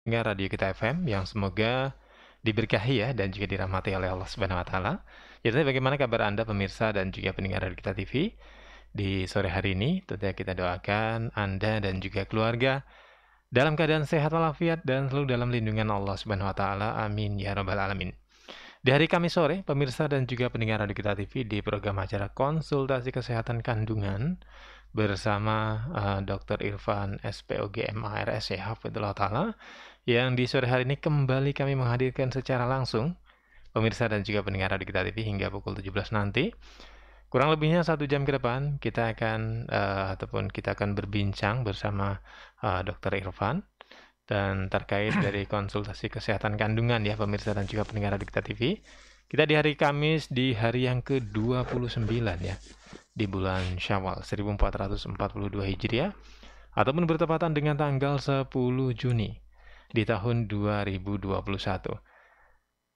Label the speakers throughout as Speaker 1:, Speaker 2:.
Speaker 1: dengar radio kita FM yang semoga diberkahi ya dan juga dirahmati oleh Allah Subhanahu wa taala. Jadi bagaimana kabar Anda pemirsa dan juga pendengar radio kita TV? Di sore hari ini tentunya kita doakan Anda dan juga keluarga dalam keadaan sehat walafiat dan selalu dalam lindungan Allah Subhanahu wa taala. Amin ya rabbal alamin. Di hari Kamis sore, pemirsa dan juga pendengar radio kita TV di program acara konsultasi kesehatan kandungan bersama uh, eh, Dr. Irfan SPOG MARS ya, yang di sore hari ini kembali kami menghadirkan secara langsung pemirsa dan juga pendengar Radio Kita TV hingga pukul 17 nanti. Kurang lebihnya satu jam ke depan kita akan uh, ataupun kita akan berbincang bersama uh, eh, Dr. Irfan dan terkait dari konsultasi kesehatan kandungan ya pemirsa dan juga pendengar Radio Kita TV. Kita di hari Kamis di hari yang ke-29 ya di bulan Syawal 1442 Hijriah ataupun bertepatan dengan tanggal 10 Juni di tahun 2021.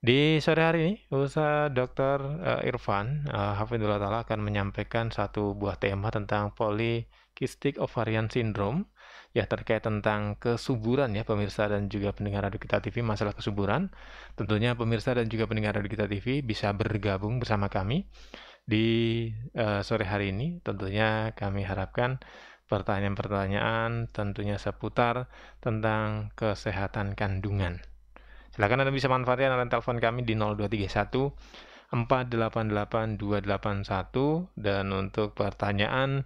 Speaker 1: Di sore hari ini, Ustaz Dr. Eh, Irfan eh, Hafidullah Ta'ala akan menyampaikan satu buah tema tentang polycystic ovarian syndrome ya terkait tentang kesuburan ya pemirsa dan juga pendengar Radio Kita TV masalah kesuburan. Tentunya pemirsa dan juga pendengar Radio Kita TV bisa bergabung bersama kami di uh, sore hari ini tentunya kami harapkan pertanyaan-pertanyaan tentunya seputar tentang kesehatan kandungan. Silakan Anda bisa manfaatkan alat telepon kami di 0231 488 281 dan untuk pertanyaan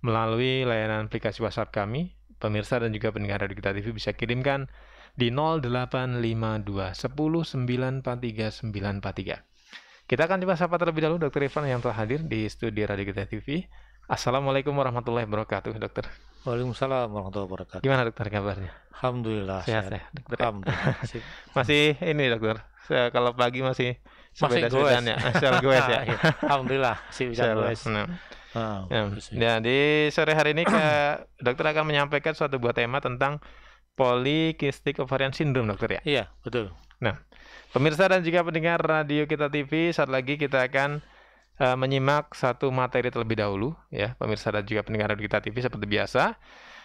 Speaker 1: melalui layanan aplikasi WhatsApp kami, pemirsa dan juga pendengar Radio Kita TV bisa kirimkan di 0852 10 kita akan coba sapa terlebih dahulu Dokter Ivan yang telah hadir di studio Radio Kita TV. Assalamualaikum warahmatullahi wabarakatuh, dokter. Waalaikumsalam warahmatullahi wabarakatuh. Gimana dokter kabarnya? Alhamdulillah sehat. Sehat, dokter. Alhamdulillah. masih ini dokter. kalau pagi masih masih sepedaan ya. Sel goes ya. Iya. Alhamdulillah masih bisa goes. Ah, nah, nah ya, di sore hari ini ke dokter akan menyampaikan suatu buah tema tentang polikistik ovarian syndrome dokter ya. Iya, betul. Nah, Pemirsa dan juga pendengar Radio Kita TV, saat lagi kita akan uh, menyimak satu materi terlebih dahulu ya, pemirsa dan juga pendengar Radio Kita TV seperti biasa.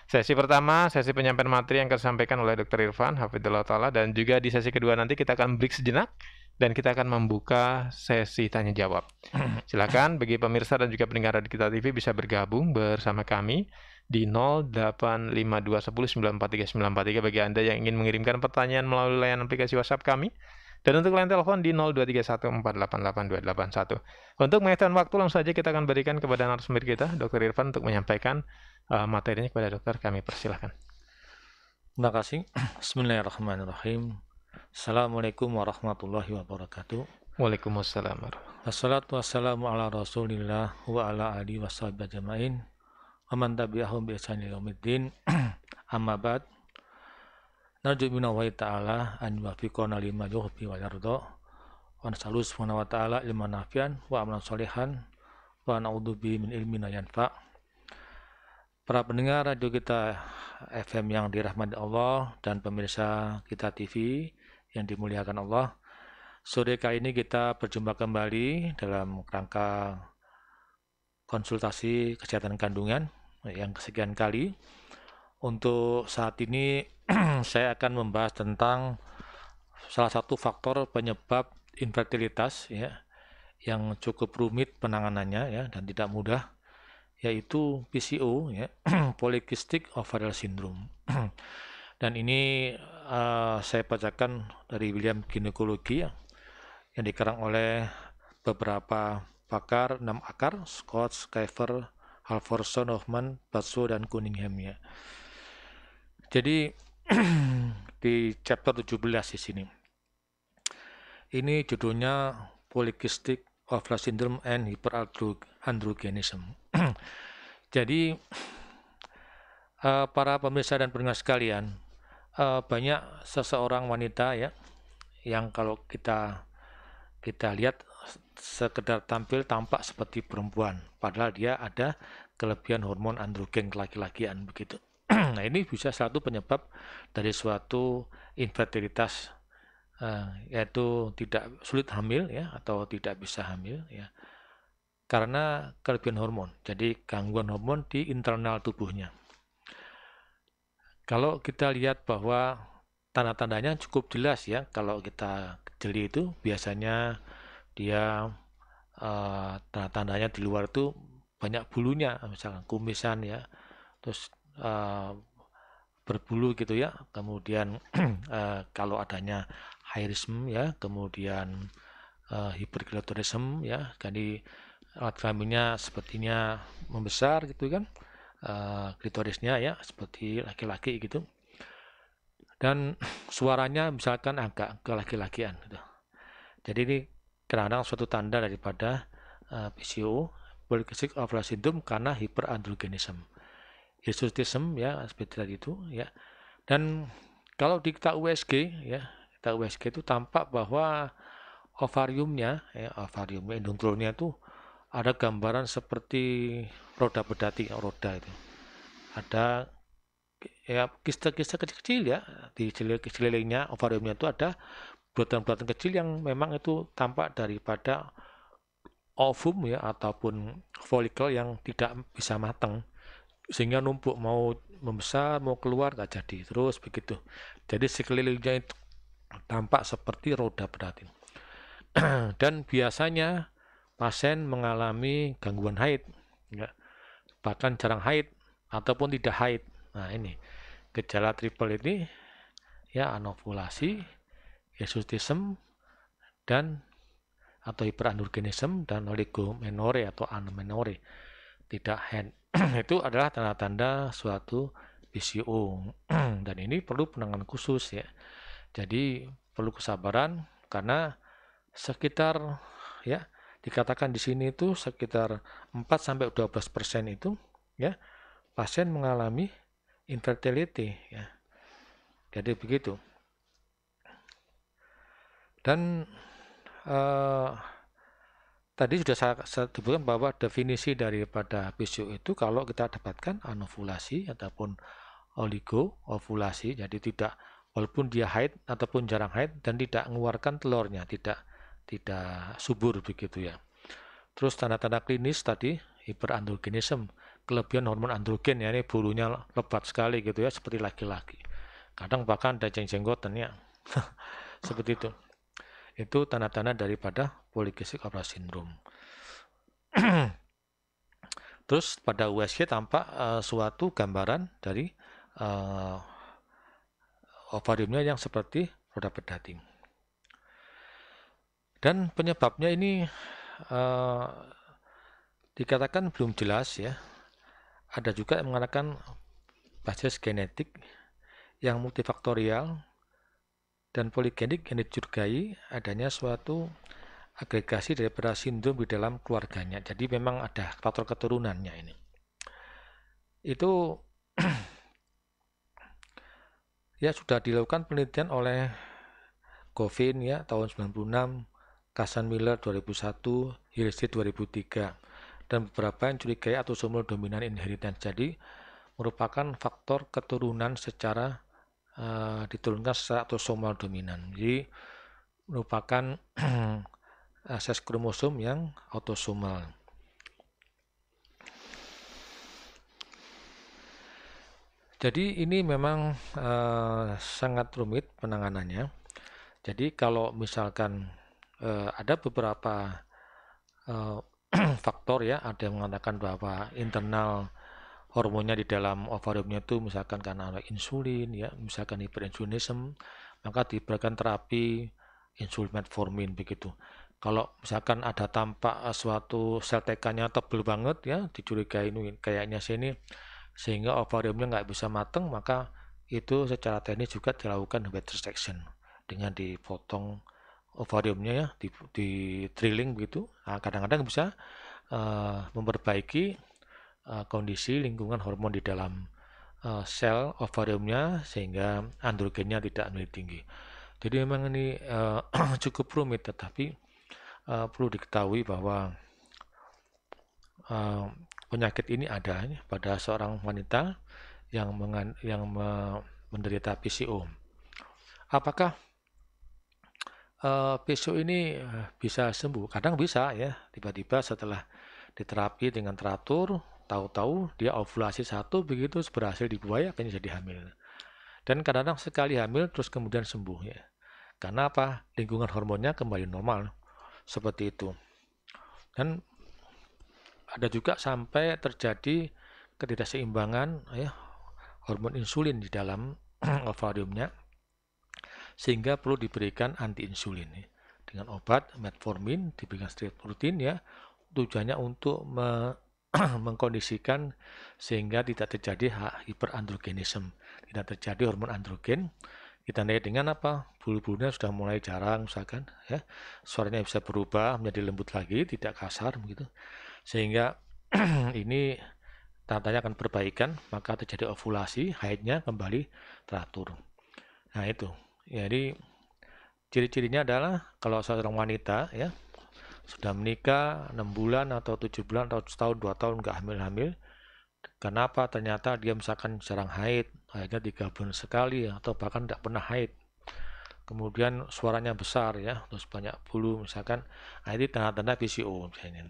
Speaker 1: Sesi pertama, sesi penyampaian materi yang akan disampaikan oleh Dr. Irfan Hafidullah Ta'ala dan juga di sesi kedua nanti kita akan break sejenak dan kita akan membuka sesi tanya jawab. Silakan bagi pemirsa dan juga pendengar Radio Kita TV bisa bergabung bersama kami di 085210943943 bagi Anda yang ingin mengirimkan pertanyaan melalui layanan aplikasi WhatsApp kami dan untuk lain telepon di 02314888281. Untuk mengetahui waktu langsung saja kita akan berikan kepada narasumber kita, Dokter Irfan, untuk menyampaikan uh, materinya kepada dokter. Kami persilahkan. Terima kasih.
Speaker 2: Bismillahirrahmanirrahim. Assalamualaikum warahmatullahi wabarakatuh. Waalaikumsalam warahmatullahi wassalamu ala rasulillah wa ala alihi wa sahbihi ajma'in. Aman tabi'ahum bi amma ba'd. Narju minna wa ta'ala an yuwafiqona lima yuhbi wa yardo wa nasalu subhanahu wa ta'ala lima nafian wa amalan solehan wa bi min ilmin yanfa Para pendengar radio kita FM yang dirahmati Allah dan pemirsa kita TV yang dimuliakan Allah Sore kali ini kita berjumpa kembali dalam rangka konsultasi kesehatan kandungan yang kesekian kali untuk saat ini saya akan membahas tentang salah satu faktor penyebab infertilitas ya yang cukup rumit penanganannya ya dan tidak mudah yaitu PCO ya polycystic ovarial syndrome dan ini uh, saya bacakan dari William Ginekologi ya, yang dikarang oleh beberapa pakar enam akar Scott, Kiefer, Halvorson, Hoffman, Batso dan Cunningham ya. Jadi di chapter 17 di sini. Ini judulnya Polycystic Ovarian Syndrome and Hyperandrogenism. Jadi uh, para pemirsa dan pendengar sekalian, uh, banyak seseorang wanita ya yang kalau kita kita lihat sekedar tampil tampak seperti perempuan, padahal dia ada kelebihan hormon androgen laki-lakian begitu. nah ini bisa satu penyebab dari suatu infertilitas uh, yaitu tidak sulit hamil ya atau tidak bisa hamil ya karena kelebihan hormon jadi gangguan hormon di internal tubuhnya kalau kita lihat bahwa tanda-tandanya cukup jelas ya kalau kita jeli itu biasanya dia uh, tanda-tandanya di luar itu banyak bulunya misalkan kumisan ya terus Eh, berbulu gitu ya kemudian uh, kalau adanya hairism ya kemudian uh, eh, hiperkilotorism ya jadi alat kelaminnya sepertinya membesar gitu kan uh, klitorisnya ya seperti laki-laki gitu dan suaranya misalkan agak ke laki-lakian gitu. Jadi ini kadang-kadang suatu tanda daripada uh, PCO, polycystic ovulasi syndrome karena hiperandrogenism historism ya seperti tadi itu ya dan kalau di kita USG ya kita USG itu tampak bahwa ovariumnya ya ovariumnya endometriumnya itu ada gambaran seperti roda bedati roda itu ada ya kista-kista kecil-kecil ya di celiling-celilingnya ovariumnya itu ada buatan-buatan kecil yang memang itu tampak daripada ovum ya ataupun folikel yang tidak bisa matang sehingga numpuk mau membesar mau keluar nggak jadi terus begitu jadi sekelilingnya itu tampak seperti roda berarti dan biasanya pasien mengalami gangguan haid ya. bahkan jarang haid ataupun tidak haid nah ini gejala triple ini ya anovulasi hirsutism dan atau hiperandrogenism dan oligomenore atau anomenore tidak haid itu adalah tanda-tanda suatu PCO dan ini perlu penanganan khusus ya. Jadi perlu kesabaran karena sekitar ya dikatakan di sini itu sekitar 4 sampai 12 persen itu ya pasien mengalami infertility ya. Jadi begitu. Dan eh, Tadi sudah saya, sebutkan bahwa definisi daripada PCO itu kalau kita dapatkan anovulasi ataupun oligo ovulasi, jadi tidak walaupun dia haid ataupun jarang haid dan tidak mengeluarkan telurnya, tidak tidak subur begitu ya. Terus tanda-tanda klinis tadi hiperandrogenism, kelebihan hormon androgen ya ini bulunya lebat sekali gitu ya seperti laki-laki. Kadang bahkan ada jeng ya seperti itu. Itu tanda-tanda daripada Polikistik opera sindrom. Terus pada USG tampak uh, suatu gambaran dari uh, ovariumnya yang seperti roda pedating. Dan penyebabnya ini uh, dikatakan belum jelas ya. Ada juga yang mengatakan basis genetik yang multifaktorial dan poligenik yang dicurigai adanya suatu agregasi daripada sindrom di dalam keluarganya. Jadi memang ada faktor keturunannya ini. Itu ya sudah dilakukan penelitian oleh Govin ya tahun 96, Kasan Miller 2001, Hirsi 2003 dan beberapa yang curigai autosomal dominan inheritance. Jadi merupakan faktor keturunan secara uh, diturunkan secara autosomal dominan. Jadi merupakan akses kromosom yang autosomal. Jadi ini memang eh, sangat rumit penanganannya. Jadi kalau misalkan eh, ada beberapa eh, faktor ya, ada yang mengatakan bahwa internal hormonnya di dalam ovariumnya itu misalkan karena insulin ya, misalkan hiperinsulinism, maka diberikan terapi insulin metformin begitu kalau misalkan ada tampak eh, suatu sel tekannya tebal banget ya dicurigai ini kayaknya sini sehingga ovariumnya nggak bisa mateng maka itu secara teknis juga dilakukan wet resection dengan dipotong ovariumnya ya di, di drilling begitu kadang nah, kadang-kadang bisa uh, memperbaiki uh, kondisi lingkungan hormon di dalam uh, sel ovariumnya sehingga androgennya tidak menjadi tinggi jadi memang ini uh, cukup rumit tetapi uh, perlu diketahui bahwa uh, penyakit ini ada ya pada seorang wanita yang yang me, menderita PCO. Apakah uh, eh, PCO ini bisa sembuh? Kadang bisa ya, tiba-tiba setelah diterapi dengan teratur, tahu-tahu dia ovulasi satu begitu berhasil dibuai akan jadi hamil. Dan kadang-kadang sekali hamil terus kemudian sembuh ya. Karena apa? Lingkungan hormonnya kembali normal seperti itu dan ada juga sampai terjadi ketidakseimbangan ya hormon insulin di dalam ovariumnya sehingga perlu diberikan antiinsulin ya. dengan obat metformin diberikan setiap rutin ya tujuannya untuk me mengkondisikan sehingga tidak terjadi hiperandrogenisme tidak terjadi hormon androgen ditandai dengan apa bulu-bulunya sudah mulai jarang misalkan ya suaranya bisa berubah menjadi lembut lagi tidak kasar begitu sehingga ini tantanya akan perbaikan maka terjadi ovulasi haidnya kembali teratur nah itu jadi ciri-cirinya adalah kalau seorang wanita ya sudah menikah 6 bulan atau 7 bulan atau setahun 2 tahun nggak hamil-hamil kenapa ternyata dia misalkan jarang haid haidnya tiga bulan sekali ya, atau bahkan tidak pernah haid kemudian suaranya besar ya terus banyak bulu misalkan nah ini tanda-tanda PCO misalnya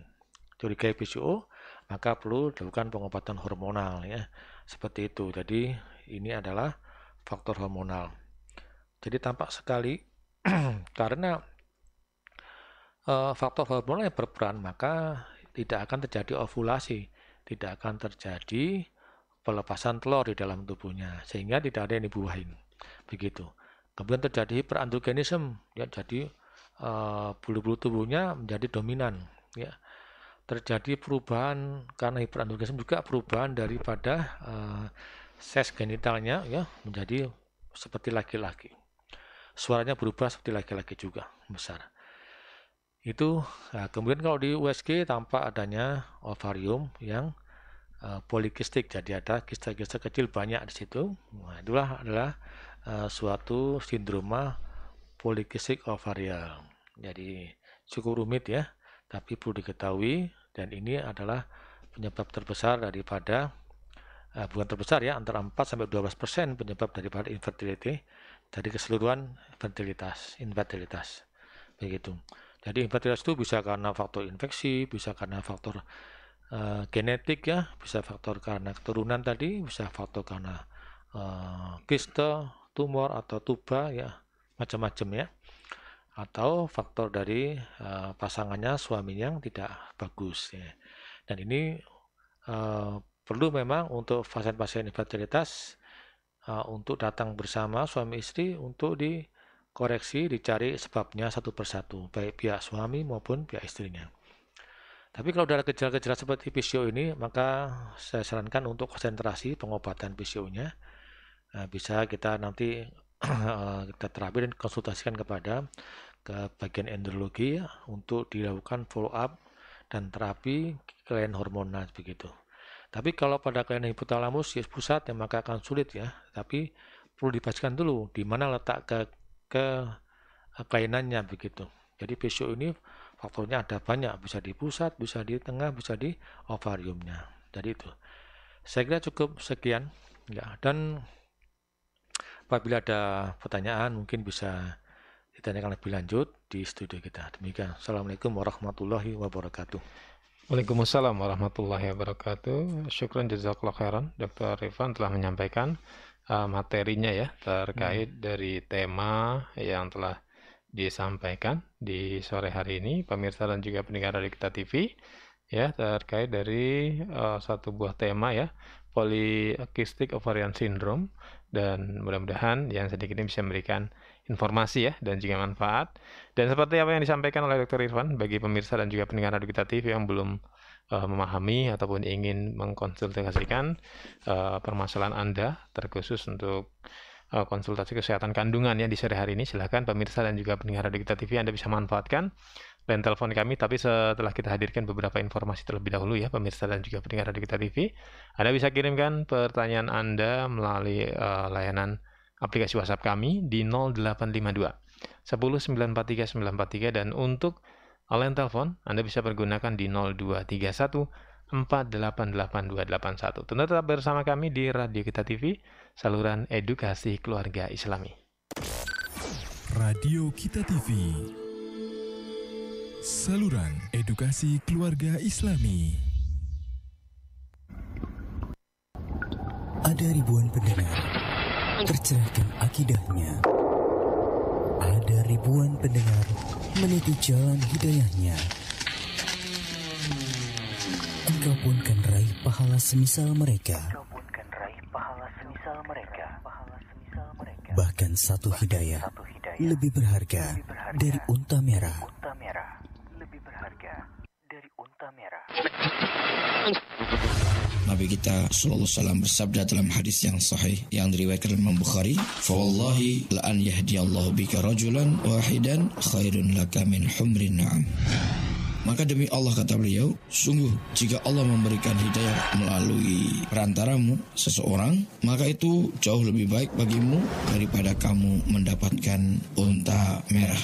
Speaker 2: curiga PCO maka perlu dilakukan pengobatan hormonal ya seperti itu jadi ini adalah faktor hormonal jadi tampak sekali karena e, faktor hormonal yang berperan maka tidak akan terjadi ovulasi tidak akan terjadi pelepasan telur di dalam tubuhnya sehingga tidak ada yang dibuahin begitu kemudian terjadi hiperandrogenism ya jadi eh, bulu-bulu uh, tubuhnya menjadi dominan ya terjadi perubahan karena hiperandrogenism juga perubahan daripada uh, eh, ses genitalnya ya menjadi seperti laki-laki suaranya berubah seperti laki-laki juga besar itu nah, kemudian kalau di USG tampak adanya ovarium yang Eh, polikistik jadi ada kista-kista kecil banyak di situ nah, itulah adalah uh, suatu sindroma polikistik ovarial jadi cukup rumit ya tapi perlu diketahui dan ini adalah penyebab terbesar daripada uh, bukan terbesar ya antara 4 sampai 12 persen penyebab daripada infertility dari keseluruhan infertilitas infertilitas begitu jadi infertilitas itu bisa karena faktor infeksi bisa karena faktor uh, genetik ya, bisa faktor karena keturunan tadi, bisa faktor karena uh, kista, tumor atau tuba ya, macam-macam ya. Atau faktor dari uh, pasangannya suaminya yang tidak bagus ya. Dan ini uh, perlu memang untuk pasien-pasien infertilitas uh, untuk datang bersama suami istri untuk dikoreksi dicari sebabnya satu persatu baik pihak suami maupun pihak istrinya. Tapi kalau ada gejala-gejala seperti PCO ini, maka saya sarankan untuk konsentrasi pengobatan PCO-nya. Nah, eh, bisa kita nanti eh, kita terapi dan konsultasikan kepada ke bagian endrologi ya, untuk dilakukan follow up dan terapi klien hormonal begitu. Tapi kalau pada klien hipotalamus yes, ya, pusat ya maka akan sulit ya. Tapi perlu dipastikan dulu di mana letak ke ke eh, kelainannya begitu. Jadi PCO ini Faktornya ada banyak, bisa di pusat, bisa di tengah, bisa di ovariumnya. Jadi itu. Saya kira cukup sekian. Ya, dan apabila ada pertanyaan mungkin bisa ditanyakan lebih lanjut di studio kita. Demikian. Assalamualaikum warahmatullahi
Speaker 1: wabarakatuh. Waalaikumsalam warahmatullahi wabarakatuh. Syukran jazakallah khairan Dr. Rifan telah menyampaikan uh, materinya ya terkait hmm. dari tema yang telah disampaikan di sore hari ini pemirsa dan juga pendengar dari Kita TV ya terkait dari uh, satu buah tema ya polycystic ovarian syndrome dan mudah-mudahan yang sedikit ini bisa memberikan informasi ya dan juga manfaat dan seperti apa yang disampaikan oleh Dr. Irfan bagi pemirsa dan juga pendengar Radio Kita TV yang belum uh, memahami ataupun ingin mengkonsultasikan uh, permasalahan Anda terkhusus untuk uh, konsultasi kesehatan kandungan ya di sore hari ini. Silahkan pemirsa dan juga pendengar Radio Kita TV Anda bisa manfaatkan dan telepon kami. Tapi setelah kita hadirkan beberapa informasi terlebih dahulu ya pemirsa dan juga pendengar Radio Kita TV, Anda bisa kirimkan pertanyaan Anda melalui uh, layanan aplikasi WhatsApp kami di 0852 943 943 dan untuk online telepon Anda bisa pergunakan di 0231 satu. Tentu tetap bersama kami di Radio Kita TV, saluran edukasi keluarga Islami.
Speaker 3: Radio Kita TV, saluran edukasi keluarga Islami. Ada ribuan pendengar tercerahkan akidahnya.
Speaker 4: Ada ribuan pendengar meniti jalan hidayahnya Engkau pun kan raih pahala semisal mereka. Bahkan satu hidayah lebih berharga dari unta merah.
Speaker 2: Nabi kita sallallahu alaihi bersabda dalam hadis yang sahih yang diriwayatkan Imam Bukhari, "Fa wallahi la an yahdiyallahu bika rajulan wahidan khairun laka min humrin na'am." Maka demi Allah kata beliau, sungguh jika Allah memberikan hidayah melalui perantaramu seseorang, maka itu jauh lebih baik bagimu daripada kamu mendapatkan unta merah.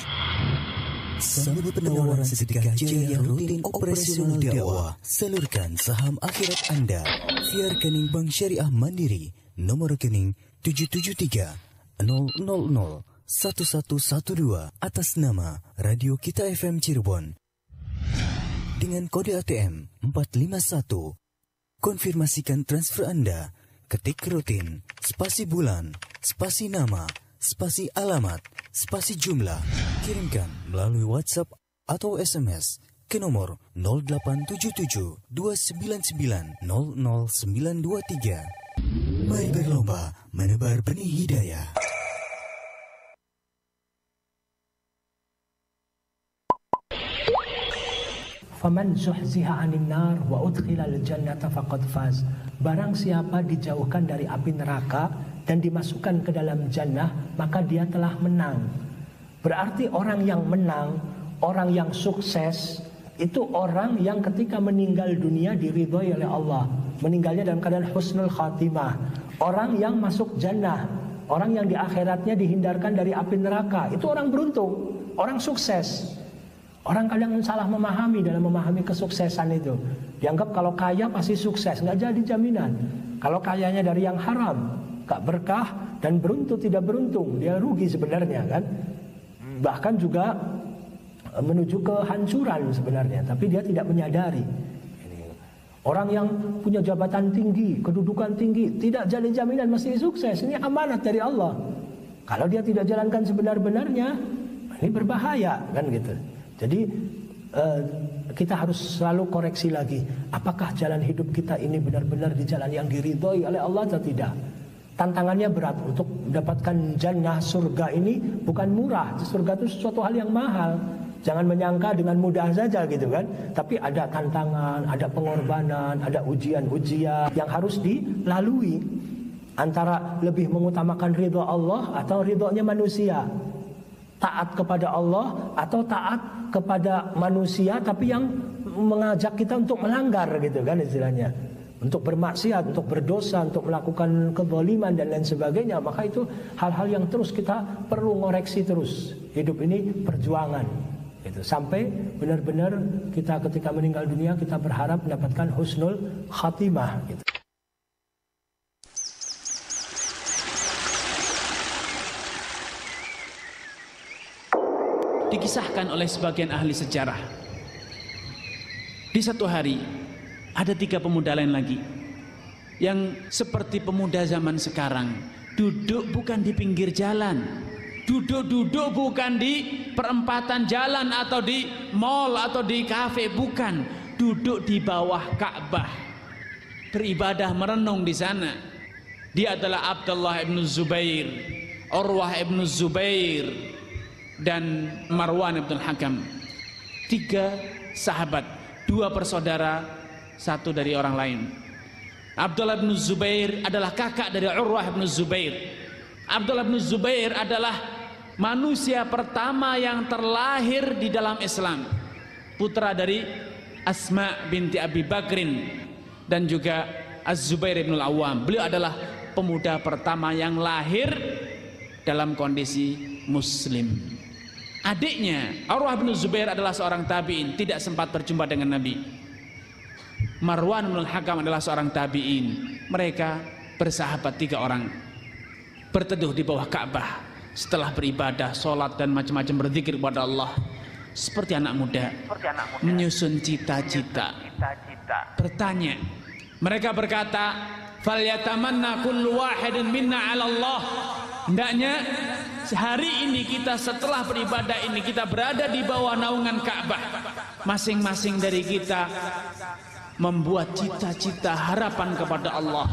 Speaker 4: Sambut penawaran sedekah jaya yang rutin operasional dakwah. Salurkan saham akhirat Anda. Via rekening Bank Syariah Mandiri, nomor rekening 773 000 1112 atas nama Radio Kita FM Cirebon dengan kode ATM 451. Konfirmasikan transfer Anda. Ketik rutin, spasi bulan, spasi nama, spasi alamat, spasi jumlah. Kirimkan melalui WhatsApp atau SMS ke nomor 0877 299 00923. Mari berlomba menebar benih hidayah.
Speaker 5: Faman zuhziha anin nar wa udkhilal jannata faqad faz. Barang siapa dijauhkan dari api neraka dan dimasukkan ke dalam jannah, maka dia telah menang. Berarti orang yang menang, orang yang sukses, itu orang yang ketika meninggal dunia diridhoi oleh Allah. Meninggalnya dalam keadaan husnul khatimah. Orang yang masuk jannah, orang yang di akhiratnya dihindarkan dari api neraka, itu orang beruntung, orang sukses. Orang kadang salah memahami dalam memahami kesuksesan itu. Dianggap kalau kaya pasti sukses, nggak jadi jaminan. Kalau kayanya dari yang haram, nggak berkah dan beruntung tidak beruntung, dia rugi sebenarnya kan. Bahkan juga eh, menuju kehancuran sebenarnya, tapi dia tidak menyadari. Orang yang punya jabatan tinggi, kedudukan tinggi, tidak jadi jaminan mesti sukses. Ini amanat dari Allah. Kalau dia tidak jalankan sebenar-benarnya, ini berbahaya kan gitu. Jadi eh, kita harus selalu koreksi lagi, apakah jalan hidup kita ini benar-benar di jalan yang diridhoi oleh Allah atau tidak? Tantangannya berat untuk mendapatkan jannah surga ini bukan murah. Surga itu sesuatu hal yang mahal. Jangan menyangka dengan mudah saja gitu kan. Tapi ada tantangan, ada pengorbanan, ada ujian-ujian yang harus dilalui. Antara lebih mengutamakan ridho Allah atau ridhonya manusia taat kepada Allah atau taat kepada manusia tapi yang mengajak kita untuk melanggar gitu kan istilahnya untuk bermaksiat, untuk berdosa, untuk melakukan keboliman dan lain sebagainya maka itu hal-hal yang terus kita perlu ngoreksi terus hidup ini perjuangan itu sampai benar-benar kita ketika meninggal dunia kita berharap mendapatkan husnul khatimah gitu
Speaker 6: dikisahkan oleh sebagian ahli sejarah. Di satu hari ada tiga pemuda lain lagi yang seperti pemuda zaman sekarang, duduk bukan di pinggir jalan, duduk-duduk bukan di perempatan jalan atau di mall atau di kafe, bukan, duduk di bawah Ka'bah. Beribadah merenung di sana. Dia adalah Abdullah ibn Zubair, Orwah ibn Zubair, dan Marwan Ibn Hakam. Tiga sahabat, dua persaudara, satu dari orang lain. Abdullah bin Zubair adalah kakak dari Urwah bin Zubair. Abdullah bin Zubair adalah manusia pertama yang terlahir di dalam Islam. Putra dari Asma binti Abi Bakrin dan juga Az-Zubair bin al Beliau adalah pemuda pertama yang lahir dalam kondisi muslim. Adiknya Arwah bin Zubair adalah seorang tabi'in, tidak sempat berjumpa dengan Nabi. Marwan bin Hakam adalah seorang tabi'in. Mereka bersahabat tiga orang. Berteduh di bawah Ka'bah setelah beribadah, sholat dan macam-macam berzikir kepada Allah. Seperti anak muda, Seperti anak muda. menyusun cita-cita. Bertanya. Mereka berkata, falyatamanna kullu wahidin minna 'ala Allah. Hendaknya hari ini kita setelah beribadah ini kita berada di bawah naungan Ka'bah. Masing-masing dari kita membuat cita-cita harapan kepada Allah.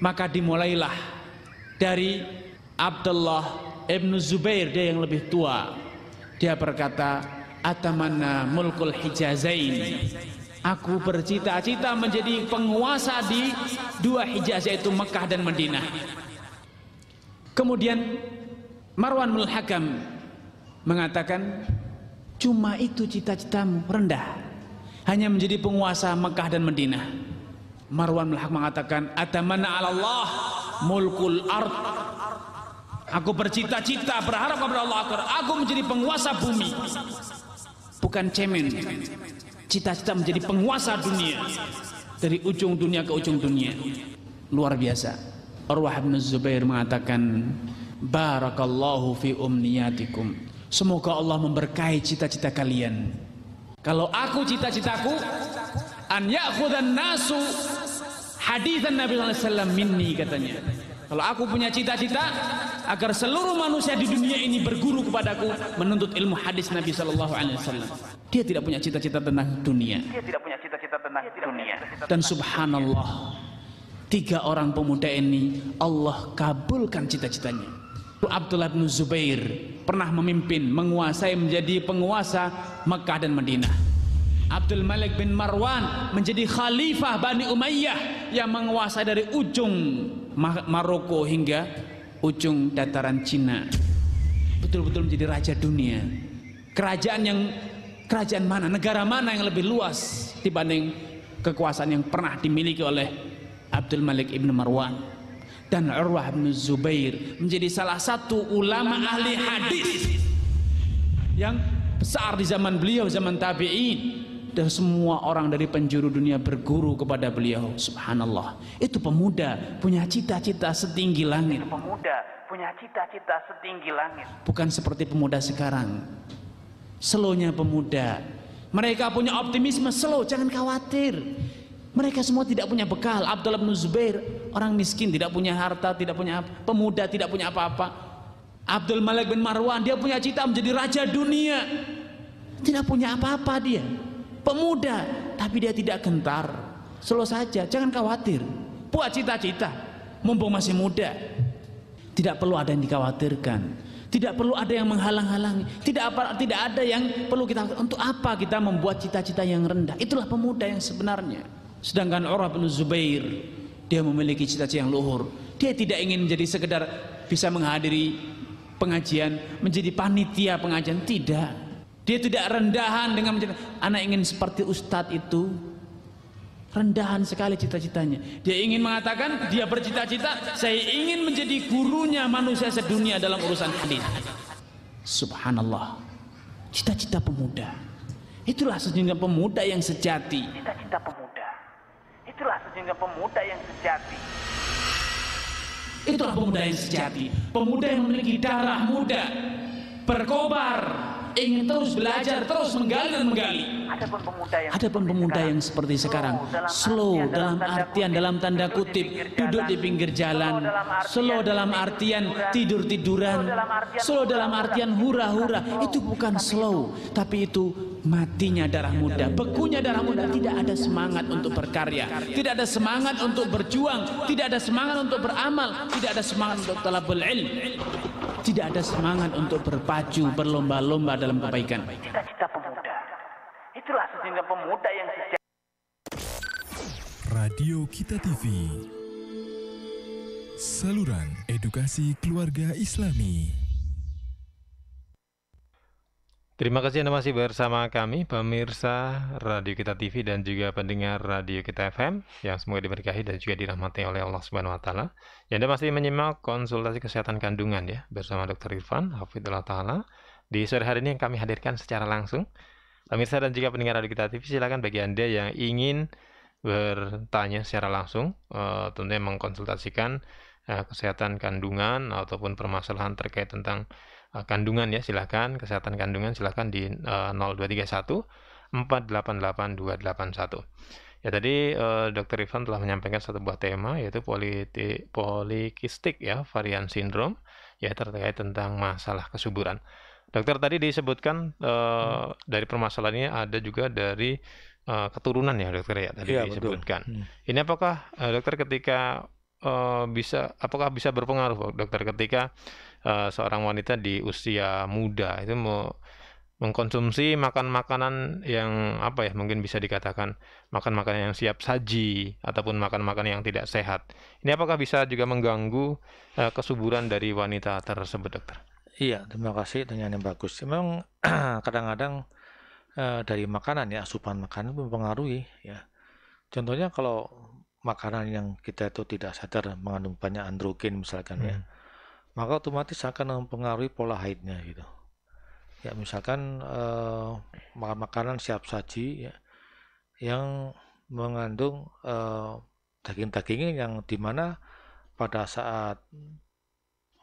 Speaker 6: Maka dimulailah dari Abdullah Ibnu Zubair dia yang lebih tua. Dia berkata, "Atamanna mulkul Hijazain." Aku bercita-cita menjadi penguasa di dua Hijaz yaitu Mekah dan Madinah. Kemudian Marwan Mulhakam mengatakan, "Cuma itu cita-citamu, rendah. Hanya menjadi penguasa Mekah dan Madinah." Marwan Mulhakam mengatakan, atamana 'ala Allah mulkul ard." Aku bercita-cita berharap kepada Allah agar aku menjadi penguasa bumi. Bukan cemen. Cita-cita menjadi penguasa dunia. Dari ujung dunia ke ujung dunia. Luar biasa. Arwah bin Zubair mengatakan, Barakallahu fi umniyatikum. Semoga Allah memberkahi cita-cita kalian. Kalau aku cita-citaku, an ya'khudan nasu hadithan Nabi SAW minni katanya. Kalau aku punya cita-cita agar seluruh manusia di dunia ini berguru kepadaku menuntut ilmu hadis Nabi Shallallahu Alaihi Wasallam. Dia tidak punya cita-cita tentang dunia. Dia tidak punya cita-cita tentang dunia. Dan Subhanallah, tiga orang pemuda ini Allah kabulkan cita-citanya. Abdullah bin Zubair pernah memimpin, menguasai menjadi penguasa Mekah dan Madinah. Abdul Malik bin Marwan menjadi khalifah Bani Umayyah yang menguasai dari ujung Maroko hingga ujung dataran Cina. Betul-betul menjadi raja dunia. Kerajaan yang kerajaan mana, negara mana yang lebih luas dibanding kekuasaan yang pernah dimiliki oleh Abdul Malik ibn Marwan dan Urwah bin Zubair menjadi salah satu ulama ahli hadis yang besar di zaman beliau zaman tabi'in dan semua orang dari penjuru dunia berguru kepada beliau subhanallah itu pemuda punya cita-cita setinggi langit itu pemuda
Speaker 4: punya cita-cita setinggi
Speaker 6: langit bukan seperti pemuda sekarang selonya pemuda mereka punya optimisme slow jangan khawatir mereka semua tidak punya bekal Abdullah bin Zubair orang miskin tidak punya harta tidak punya apa, pemuda tidak punya apa-apa Abdul Malik bin Marwan dia punya cita menjadi raja dunia tidak
Speaker 5: punya apa-apa dia
Speaker 6: pemuda, tapi dia tidak gentar. solo saja, jangan khawatir. Buat cita-cita, mumpung masih muda. Tidak perlu ada yang dikhawatirkan. Tidak perlu ada yang menghalang-halangi. Tidak apa, tidak ada yang perlu kita untuk apa kita membuat cita-cita yang rendah. Itulah pemuda yang sebenarnya. Sedangkan orang bin Zubair dia memiliki cita-cita yang luhur. Dia tidak ingin menjadi sekedar bisa menghadiri pengajian, menjadi panitia pengajian, tidak. Dia tidak rendahan dengan menjadi anak ingin seperti ustadz itu. Rendahan sekali cita-citanya. Dia ingin mengatakan, dia bercita-cita, saya ingin menjadi gurunya manusia sedunia dalam urusan hadis. Subhanallah. Cita-cita pemuda. Itulah sejumlah pemuda yang sejati. Cita-cita pemuda. Itulah sejumlah pemuda yang sejati. Itulah pemuda yang sejati. Pemuda yang memiliki darah muda. Berkobar ingin terus belajar, terus menggali dan menggali. Ada pun pemuda yang, pemuda yang seperti sekarang, slow dalam artian dalam tanda kutip duduk di pinggir jalan, slow dalam artian tidur tiduran, slow dalam artian hura-hura. Itu bukan slow, tapi itu matinya darah muda, bekunya darah muda, tidak ada semangat untuk berkarya, tidak ada semangat untuk berjuang, tidak ada semangat untuk beramal, tidak ada semangat untuk talabul ilm, tidak ada semangat untuk berpacu, berlomba-lomba dalam kebaikan. Cita-cita pemuda, itulah pemuda yang sejati.
Speaker 3: Radio Kita TV Saluran Edukasi Keluarga Islami
Speaker 1: Terima kasih Anda masih bersama kami, pemirsa Radio Kita TV dan juga pendengar Radio Kita FM yang semoga diberkahi dan juga dirahmati oleh Allah Subhanahu wa taala. Ya, Anda masih menyimak konsultasi kesehatan kandungan ya bersama Dr. Irfan Hafidullah Taala. Di sore hari ini yang kami hadirkan secara langsung. Pemirsa dan juga pendengar Radio Kita TV silakan bagi Anda yang ingin bertanya secara langsung eh, tentunya mengkonsultasikan eh, kesehatan kandungan ataupun permasalahan terkait tentang Eh, kandungan ya silahkan kesehatan kandungan silahkan di uh, 0231 488281. Ya tadi eh, dokter Ivan telah menyampaikan satu buah tema yaitu politi, polikistik ya varian sindrom ya terkait tentang masalah kesuburan. Dokter tadi disebutkan eh, hmm. dari permasalahannya ada juga dari eh, keturunan ya dokter ya tadi ya, disebutkan. Hmm. Ini apakah eh, dokter ketika eh, bisa apakah bisa berpengaruh dokter ketika Eh, seorang wanita di usia muda itu mau mengkonsumsi makan makanan yang apa ya mungkin bisa dikatakan makan makanan yang siap saji ataupun makan makanan yang tidak sehat. Ini apakah bisa juga mengganggu uh, kesuburan dari wanita tersebut, dokter? Iya, terima kasih pertanyaan yang bagus. Memang kadang-kadang uh, dari makanan
Speaker 2: ya asupan makanan mempengaruhi ya. Contohnya kalau makanan yang kita itu tidak sadar mengandung banyak androgen misalkan ya. hmm. ya maka otomatis akan mempengaruhi pola haidnya gitu. Ya misalkan eh, makanan siap saji ya, yang mengandung eh, daging dagingnya yang dimana pada saat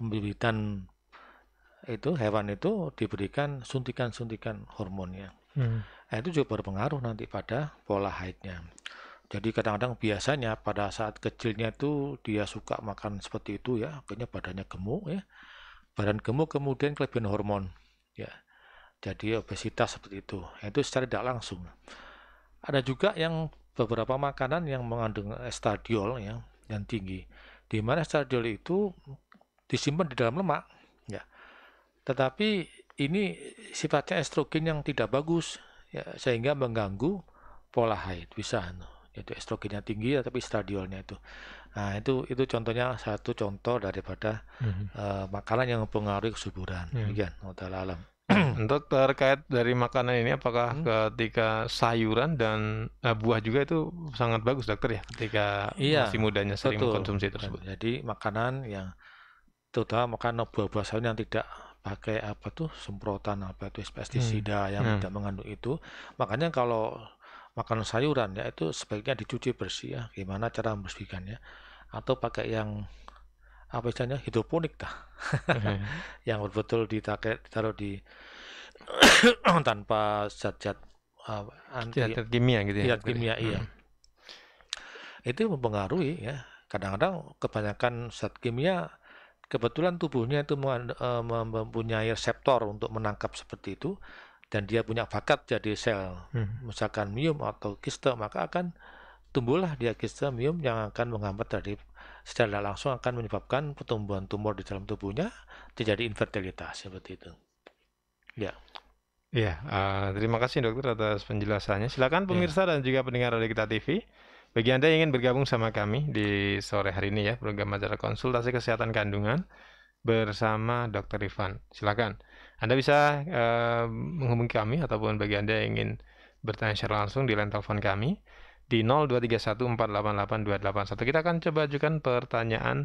Speaker 2: pembibitan itu hewan itu diberikan suntikan-suntikan hormonnya. Hmm. Nah, itu juga berpengaruh nanti pada pola haidnya. Jadi kadang-kadang biasanya pada saat kecilnya itu dia suka makan seperti itu ya, akhirnya badannya gemuk ya. Badan gemuk kemudian kelebihan hormon ya. Jadi obesitas seperti itu. Nah, itu secara tidak langsung. Ada juga yang beberapa makanan yang mengandung estradiol ya yang tinggi. Di mana estradiol itu disimpan di dalam lemak ya. Tetapi ini sifatnya estrogen yang tidak bagus ya sehingga mengganggu pola haid bisa yaitu estrogennya tinggi tapi stradiolnya itu. Nah, itu itu contohnya satu contoh daripada mm-hmm. uh, makanan yang mempengaruhi kesuburan. Ya. mm-hmm. modal alam.
Speaker 1: Nah, untuk terkait dari makanan ini, apakah hmm. ketika sayuran dan uh, buah juga itu sangat bagus dokter ya, ketika iya, masih mudanya sering betul. mengkonsumsi tersebut.
Speaker 2: Jadi makanan yang terutama makan buah-buah sayur yang tidak pakai apa tuh semprotan apa itu pestisida hmm. yang hmm. tidak mengandung itu, makanya kalau makanan sayuran ya itu sebaiknya dicuci bersih ya gimana cara membersihkannya atau pakai yang apa istilahnya hidroponik dah mm-hmm. yang betul-betul ditaruh, di tanpa zat-zat uh, anti zat kimia gitu ya zat iya, kimia hmm. iya mhm. itu mempengaruhi ya kadang-kadang kebanyakan zat kimia kebetulan tubuhnya itu eh, mempunyai reseptor untuk menangkap seperti itu dan dia punya bakat jadi sel, hmm. misalkan mium atau kiste maka akan tumbuhlah dia kiste mium yang akan menghambat dari secara langsung akan menyebabkan pertumbuhan tumor di dalam tubuhnya terjadi infertilitas seperti itu.
Speaker 1: Ya. Ya, uh, terima kasih dokter atas penjelasannya. Silakan ya. pemirsa ya. dan juga pendengar dari Kita TV. Bagi Anda yang ingin bergabung sama kami di sore hari ini ya, program acara konsultasi kesehatan kandungan bersama dokter Ivan Silakan. Anda bisa uh, menghubungi kami ataupun bagi Anda yang ingin bertanya secara langsung di line telepon kami di 0231488281. Kita akan coba ajukan pertanyaan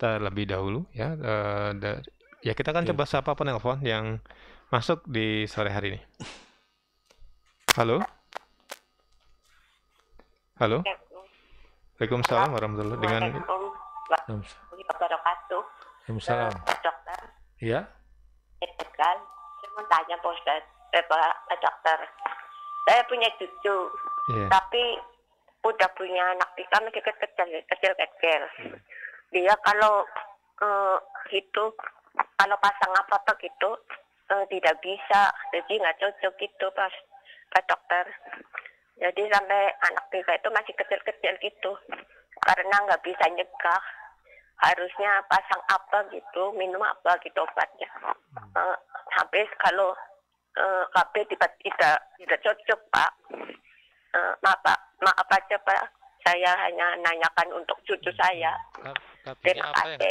Speaker 1: terlebih dahulu ya. Uh, da ya kita akan yeah. coba sapa penelpon yang masuk di sore hari ini. Halo. Halo. Ya. Waalaikumsalam warahmatullahi wabarakatuh. Dengan Waalaikumsalam. Iya
Speaker 2: gagal saya mau tanya bos apa eh, eh, dokter saya punya cucu yeah. tapi udah punya anak kita masih kecil kecil kecil dia kalau uh, eh, itu kalau pasang apa apa gitu uh, tidak bisa jadi nggak cocok gitu pas ke dokter jadi sampai anak kita itu masih kecil kecil gitu karena nggak bisa nyegah harusnya pasang apa gitu minum apa gitu obatnya hmm. uh, eh, habis kalau uh, eh, KB tidak tidak cocok pak uh, maaf pak maaf aja pak saya hanya nanyakan untuk cucu saya terima kasih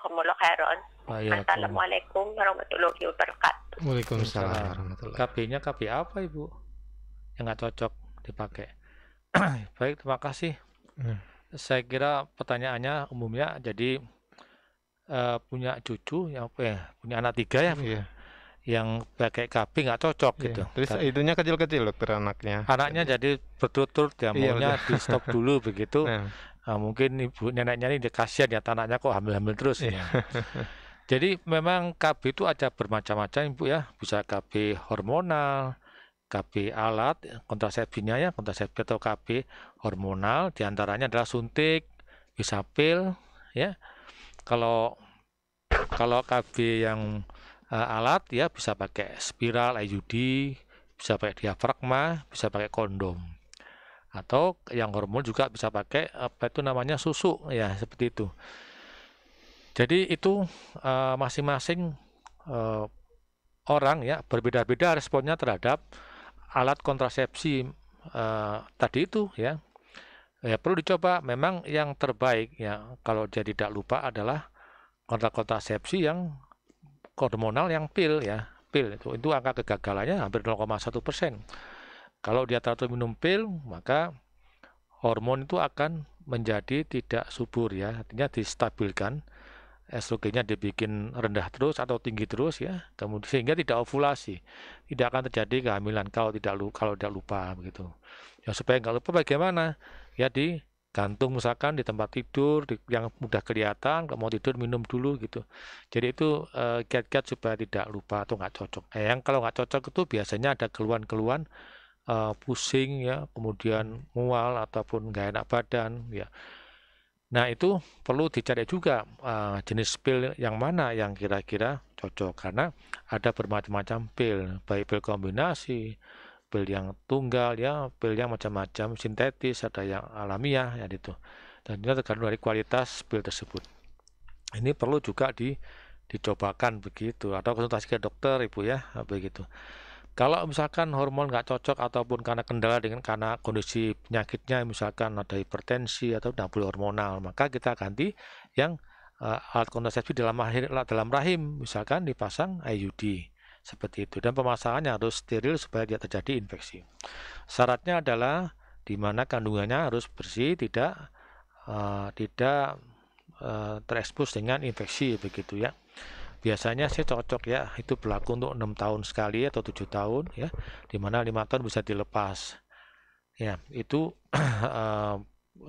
Speaker 2: kemuluk Heron ya, assalamualaikum warahmatullahi
Speaker 1: wabarakatuh waalaikumsalam warahmatullahi
Speaker 2: KB-nya KB apa ibu yang nggak cocok dipakai baik terima kasih hmm saya kira pertanyaannya umumnya jadi uh, punya cucu yang eh, ya, punya anak tiga ya yeah. yang pakai KB nggak cocok yeah. gitu. Terus Tapi, itunya kecil-kecil dokter anaknya. Anaknya iya. jadi berturut-turut ya yeah, maunya di stop dulu begitu. Nah. Nah, mungkin ibu neneknya ini kasihan ya anaknya kok hamil-hamil terus. Yeah. Ya. jadi memang KB itu ada bermacam-macam ibu ya bisa KB hormonal KB alat, kontrasepsinya ya, kontrasepsi atau KB hormonal, diantaranya adalah suntik, bisa pil, ya. Kalau kalau KB yang uh, alat ya bisa pakai spiral IUD, bisa pakai diafragma, bisa pakai kondom. Atau yang hormon juga bisa pakai apa itu namanya susu ya seperti itu. Jadi itu e, masing-masing uh, uh, orang ya berbeda-beda responnya terhadap alat kontrasepsi eh, tadi itu ya ya perlu dicoba memang yang terbaik ya kalau jadi tidak lupa adalah kontrasepsi yang hormonal yang pil ya pil itu itu angka kegagalannya hampir 0,1 persen kalau dia teratur minum pil maka hormon itu akan menjadi tidak subur ya artinya distabilkan estrogennya dibikin rendah terus atau tinggi terus ya kemudian sehingga tidak ovulasi tidak akan terjadi kehamilan kalau tidak kalau tidak lupa begitu ya supaya nggak lupa bagaimana ya di gantung misalkan di tempat tidur di, yang mudah kelihatan kalau mau tidur minum dulu gitu jadi itu eh, kiat-kiat e, supaya tidak lupa atau nggak cocok eh, yang kalau nggak cocok itu biasanya ada keluhan-keluhan e, pusing ya kemudian mual ataupun nggak enak badan ya Nah, itu perlu dicari juga uh, jenis pil yang mana yang kira-kira cocok karena ada bermacam-macam pil, baik pil kombinasi, pil yang tunggal ya, pil yang macam-macam sintetis, ada yang alamiah ya itu. Dan juga tergantung dari kualitas pil tersebut. Ini perlu juga di dicobakan begitu atau konsultasi ke dokter Ibu ya begitu. Kalau misalkan hormon nggak cocok ataupun karena kendala dengan karena kondisi penyakitnya misalkan ada hipertensi atau nabul hormonal, maka kita ganti yang uh, alat kontrasepsi dalam rahim, dalam rahim misalkan dipasang IUD seperti itu dan pemasangannya harus steril supaya tidak terjadi infeksi. Syaratnya adalah di mana kandungannya harus bersih, tidak uh, tidak uh, terekspos dengan infeksi begitu ya biasanya sih cocok ya itu berlaku untuk enam tahun sekali atau tujuh tahun ya dimana lima tahun bisa dilepas ya itu eh,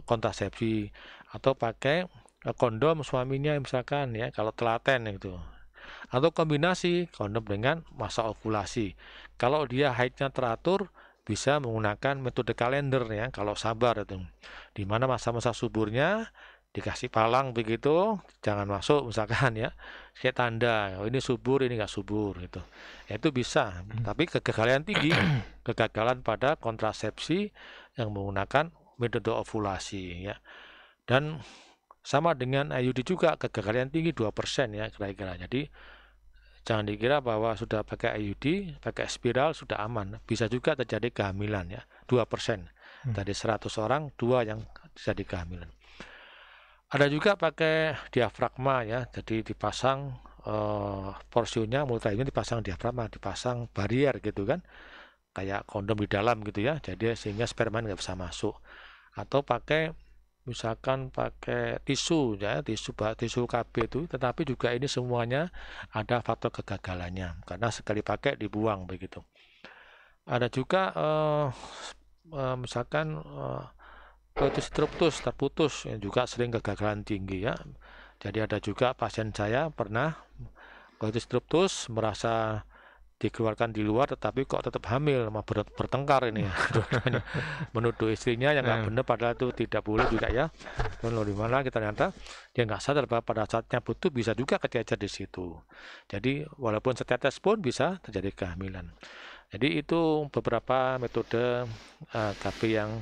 Speaker 2: kontrasepsi atau pakai eh, kondom suaminya misalkan ya kalau telaten gitu atau kombinasi kondom dengan masa ovulasi kalau dia haidnya teratur bisa menggunakan metode kalender ya kalau sabar itu dimana masa-masa suburnya dikasih palang begitu jangan masuk misalkan ya kayak tanda oh, ini subur ini nggak subur gitu ya, itu bisa hmm. tapi kegagalan tinggi kegagalan pada kontrasepsi yang menggunakan metode ovulasi ya dan sama dengan IUD juga kegagalan tinggi 2% ya kira-kira jadi jangan dikira bahwa sudah pakai IUD pakai spiral sudah aman bisa juga terjadi kehamilan ya 2% hmm. dari 100 orang dua yang terjadi kehamilan ada juga pakai diafragma ya, jadi dipasang eh, porsinya mulut ini dipasang diafragma, dipasang barrier gitu kan, kayak kondom di dalam gitu ya, jadi sehingga sperma nggak bisa masuk. Atau pakai misalkan pakai tisu ya tisu tisu KB itu tetapi juga ini semuanya ada faktor kegagalannya karena sekali pakai dibuang begitu ada juga uh, misalkan uh, itu interruptus terputus yang juga sering kegagalan tinggi ya. Jadi ada juga pasien saya pernah itu interruptus merasa dikeluarkan di luar tetapi kok tetap hamil mah bertengkar ini ya menuduh istrinya yang nggak hmm. benar padahal itu tidak boleh juga ya lalu dimana kita nyata? dia nggak sadar bahwa pada saatnya butuh bisa juga kececer di situ jadi walaupun setetes pun bisa terjadi kehamilan jadi itu beberapa metode uh, eh, KB yang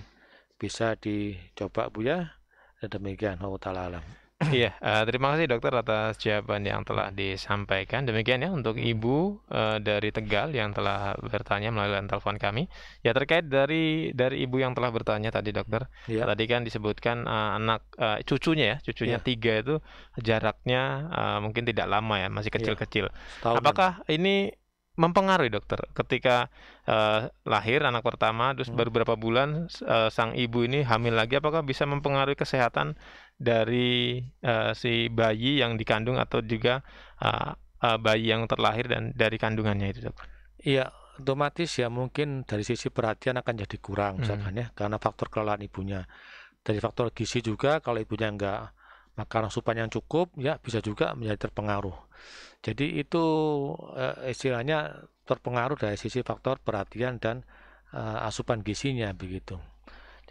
Speaker 2: bisa dicoba Bu ya. Demikian, Allah Ta'ala alam.
Speaker 1: Iya, uh, terima kasih dokter atas jawaban yang telah disampaikan. Demikian ya untuk ibu uh, dari Tegal yang telah bertanya melalui telepon kami. Ya terkait dari dari ibu yang telah bertanya tadi dokter. Ya. Tadi kan disebutkan uh, anak uh, cucunya ya, cucunya ya. tiga itu jaraknya uh, mungkin tidak lama ya, masih iya. kecil-kecil. Ya. Apakah ini mempengaruhi dokter ketika uh, lahir anak pertama terus hmm. baru beberapa bulan uh, sang ibu ini hamil lagi apakah bisa mempengaruhi kesehatan dari uh, si bayi yang dikandung atau juga uh, uh, bayi yang terlahir dan dari kandungannya itu dokter? Iya otomatis ya mungkin dari sisi perhatian akan jadi
Speaker 2: kurang hmm. misalkan ya karena faktor kelelahan ibunya dari faktor gizi juga kalau ibunya enggak makan supaya yang cukup ya bisa juga menjadi terpengaruh jadi itu eh, istilahnya terpengaruh dari sisi faktor perhatian dan eh, asupan gizinya begitu.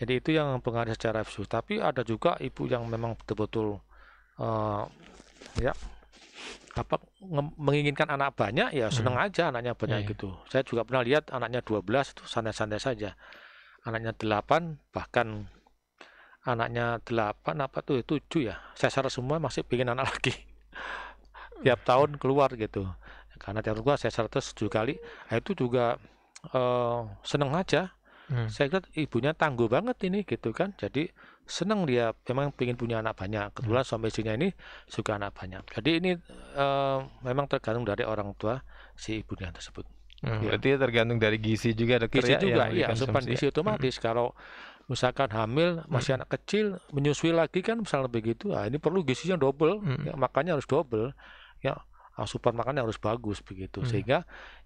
Speaker 2: Jadi itu yang mempengaruhi secara fisik. Tapi ada juga ibu yang memang betul-betul uh, ya apa menginginkan anak banyak ya hmm. seneng hmm. aja anaknya banyak yeah. Iya. gitu. Saya juga pernah lihat anaknya 12 itu santai-santai saja. Anaknya 8 bahkan anaknya 8 apa tuh 7 ya. Saya semua masih pingin anak lagi tiap tahun keluar gitu karena teater gua saya 107 kali nah itu juga uh, seneng aja hmm. saya lihat ibunya tangguh banget ini gitu kan jadi seneng dia memang ingin punya anak banyak kebetulan hmm. suami istrinya ini suka anak banyak jadi ini uh, memang tergantung dari orang tua si ibunya tersebut hmm. Iya. ya.
Speaker 1: berarti tergantung dari
Speaker 2: gizi juga dokter gizi ya, juga iya, ya. asupan gizi otomatis hmm. kalau misalkan hamil masih hmm. anak kecil menyusui lagi kan misalnya begitu nah, ini perlu gizinya double hmm. ya, makanya harus double ya asupan makannya harus bagus begitu hmm. sehingga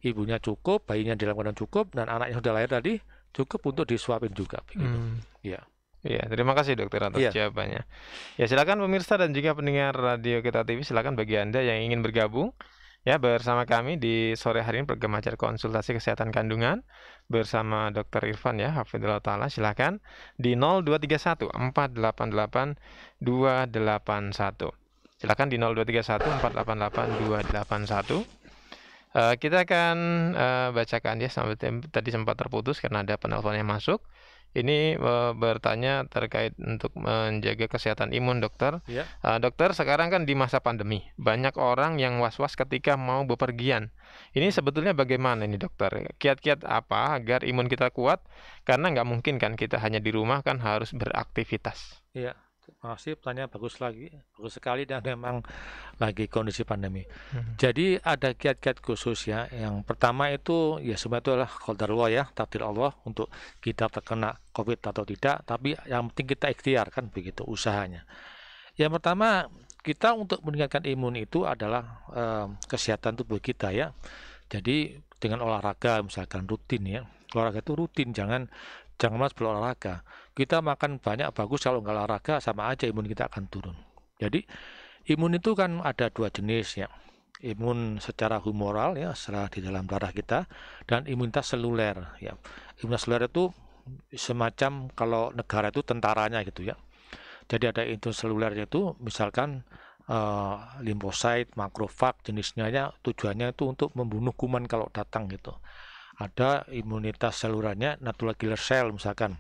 Speaker 2: ibunya cukup bayinya dalam keadaan cukup dan anak yang sudah lahir tadi cukup untuk disuapin juga begitu hmm.
Speaker 1: ya Iya, terima kasih dokter atas ya. jawabannya. Ya silakan pemirsa dan juga pendengar radio kita TV silakan bagi anda yang ingin bergabung ya bersama kami di sore hari ini program acara konsultasi kesehatan kandungan bersama dokter Irfan ya Hafidullah Taala silakan di 0231 488 281. Silakan di 0231488281. Uh, eh, kita akan uh, bacakan ya sampai tadi sempat terputus karena ada penelpon yang masuk. Ini uh, bertanya terkait untuk menjaga kesehatan imun dokter. Ya. Uh, dokter sekarang kan di masa pandemi banyak orang yang was-was ketika mau bepergian. Ini sebetulnya bagaimana ini dokter? Kiat-kiat apa agar imun kita kuat? Karena nggak mungkin kan kita hanya di rumah kan harus beraktivitas.
Speaker 2: Iya masih ah, pertanyaan bagus lagi, bagus sekali dan memang
Speaker 1: lagi kondisi pandemi. Hmm. Jadi ada kiat-kiat
Speaker 2: khusus ya. Yang pertama itu ya semua itu adalah kalau allah ya, takdir Allah untuk kita terkena Covid atau tidak, tapi yang penting kita ikhtiar kan begitu usahanya. Yang pertama, kita untuk meningkatkan imun itu adalah eh, kesehatan tubuh kita ya. Jadi dengan olahraga misalkan rutin ya. Olahraga itu rutin, jangan jangan malas berolahraga kita makan banyak bagus kalau nggak olahraga sama aja imun kita akan turun jadi imun itu kan ada dua jenis ya imun secara humoral ya secara di dalam darah kita dan imunitas seluler ya imunitas seluler itu semacam kalau negara itu tentaranya gitu ya jadi ada imunitas seluler itu misalkan uh, limfosit makrofag jenisnya ya tujuannya itu untuk membunuh kuman kalau datang gitu ada imunitas selurannya natural killer cell misalkan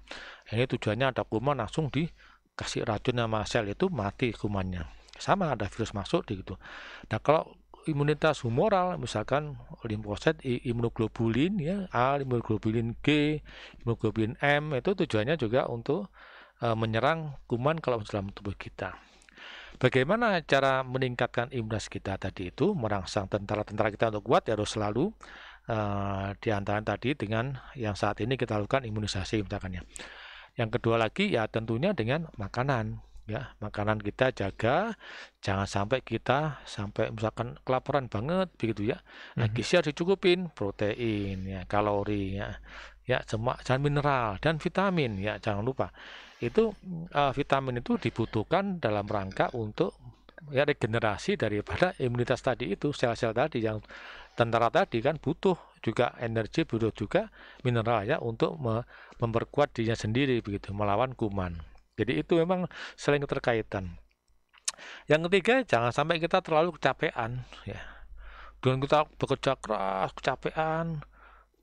Speaker 2: ini tujuannya ada kuman langsung dikasih racun sama sel itu mati kumannya sama ada virus masuk di gitu nah kalau imunitas humoral misalkan limfosit imunoglobulin ya A imunoglobulin G imunoglobulin M itu tujuannya juga untuk e, menyerang kuman kalau dalam tubuh kita Bagaimana cara meningkatkan imunitas kita tadi itu merangsang tentara-tentara kita untuk kuat ya harus selalu uh, eh, diantara tadi dengan yang saat ini kita lakukan imunisasi misalkan ya. Yang kedua lagi ya tentunya dengan makanan ya makanan kita jaga jangan sampai kita sampai misalkan kelaparan banget begitu ya nah mhm. gizi harus dicukupin protein ya kalori ya ya semak dan mineral dan vitamin ya jangan lupa itu uh, vitamin itu dibutuhkan dalam rangka untuk ya regenerasi daripada imunitas tadi itu sel-sel tadi yang tentara tadi kan butuh juga energi butuh juga mineral ya untuk memperkuat dirinya sendiri begitu melawan kuman jadi itu memang sering keterkaitan yang ketiga jangan sampai kita terlalu kecapean ya dengan kita bekerja keras kecapean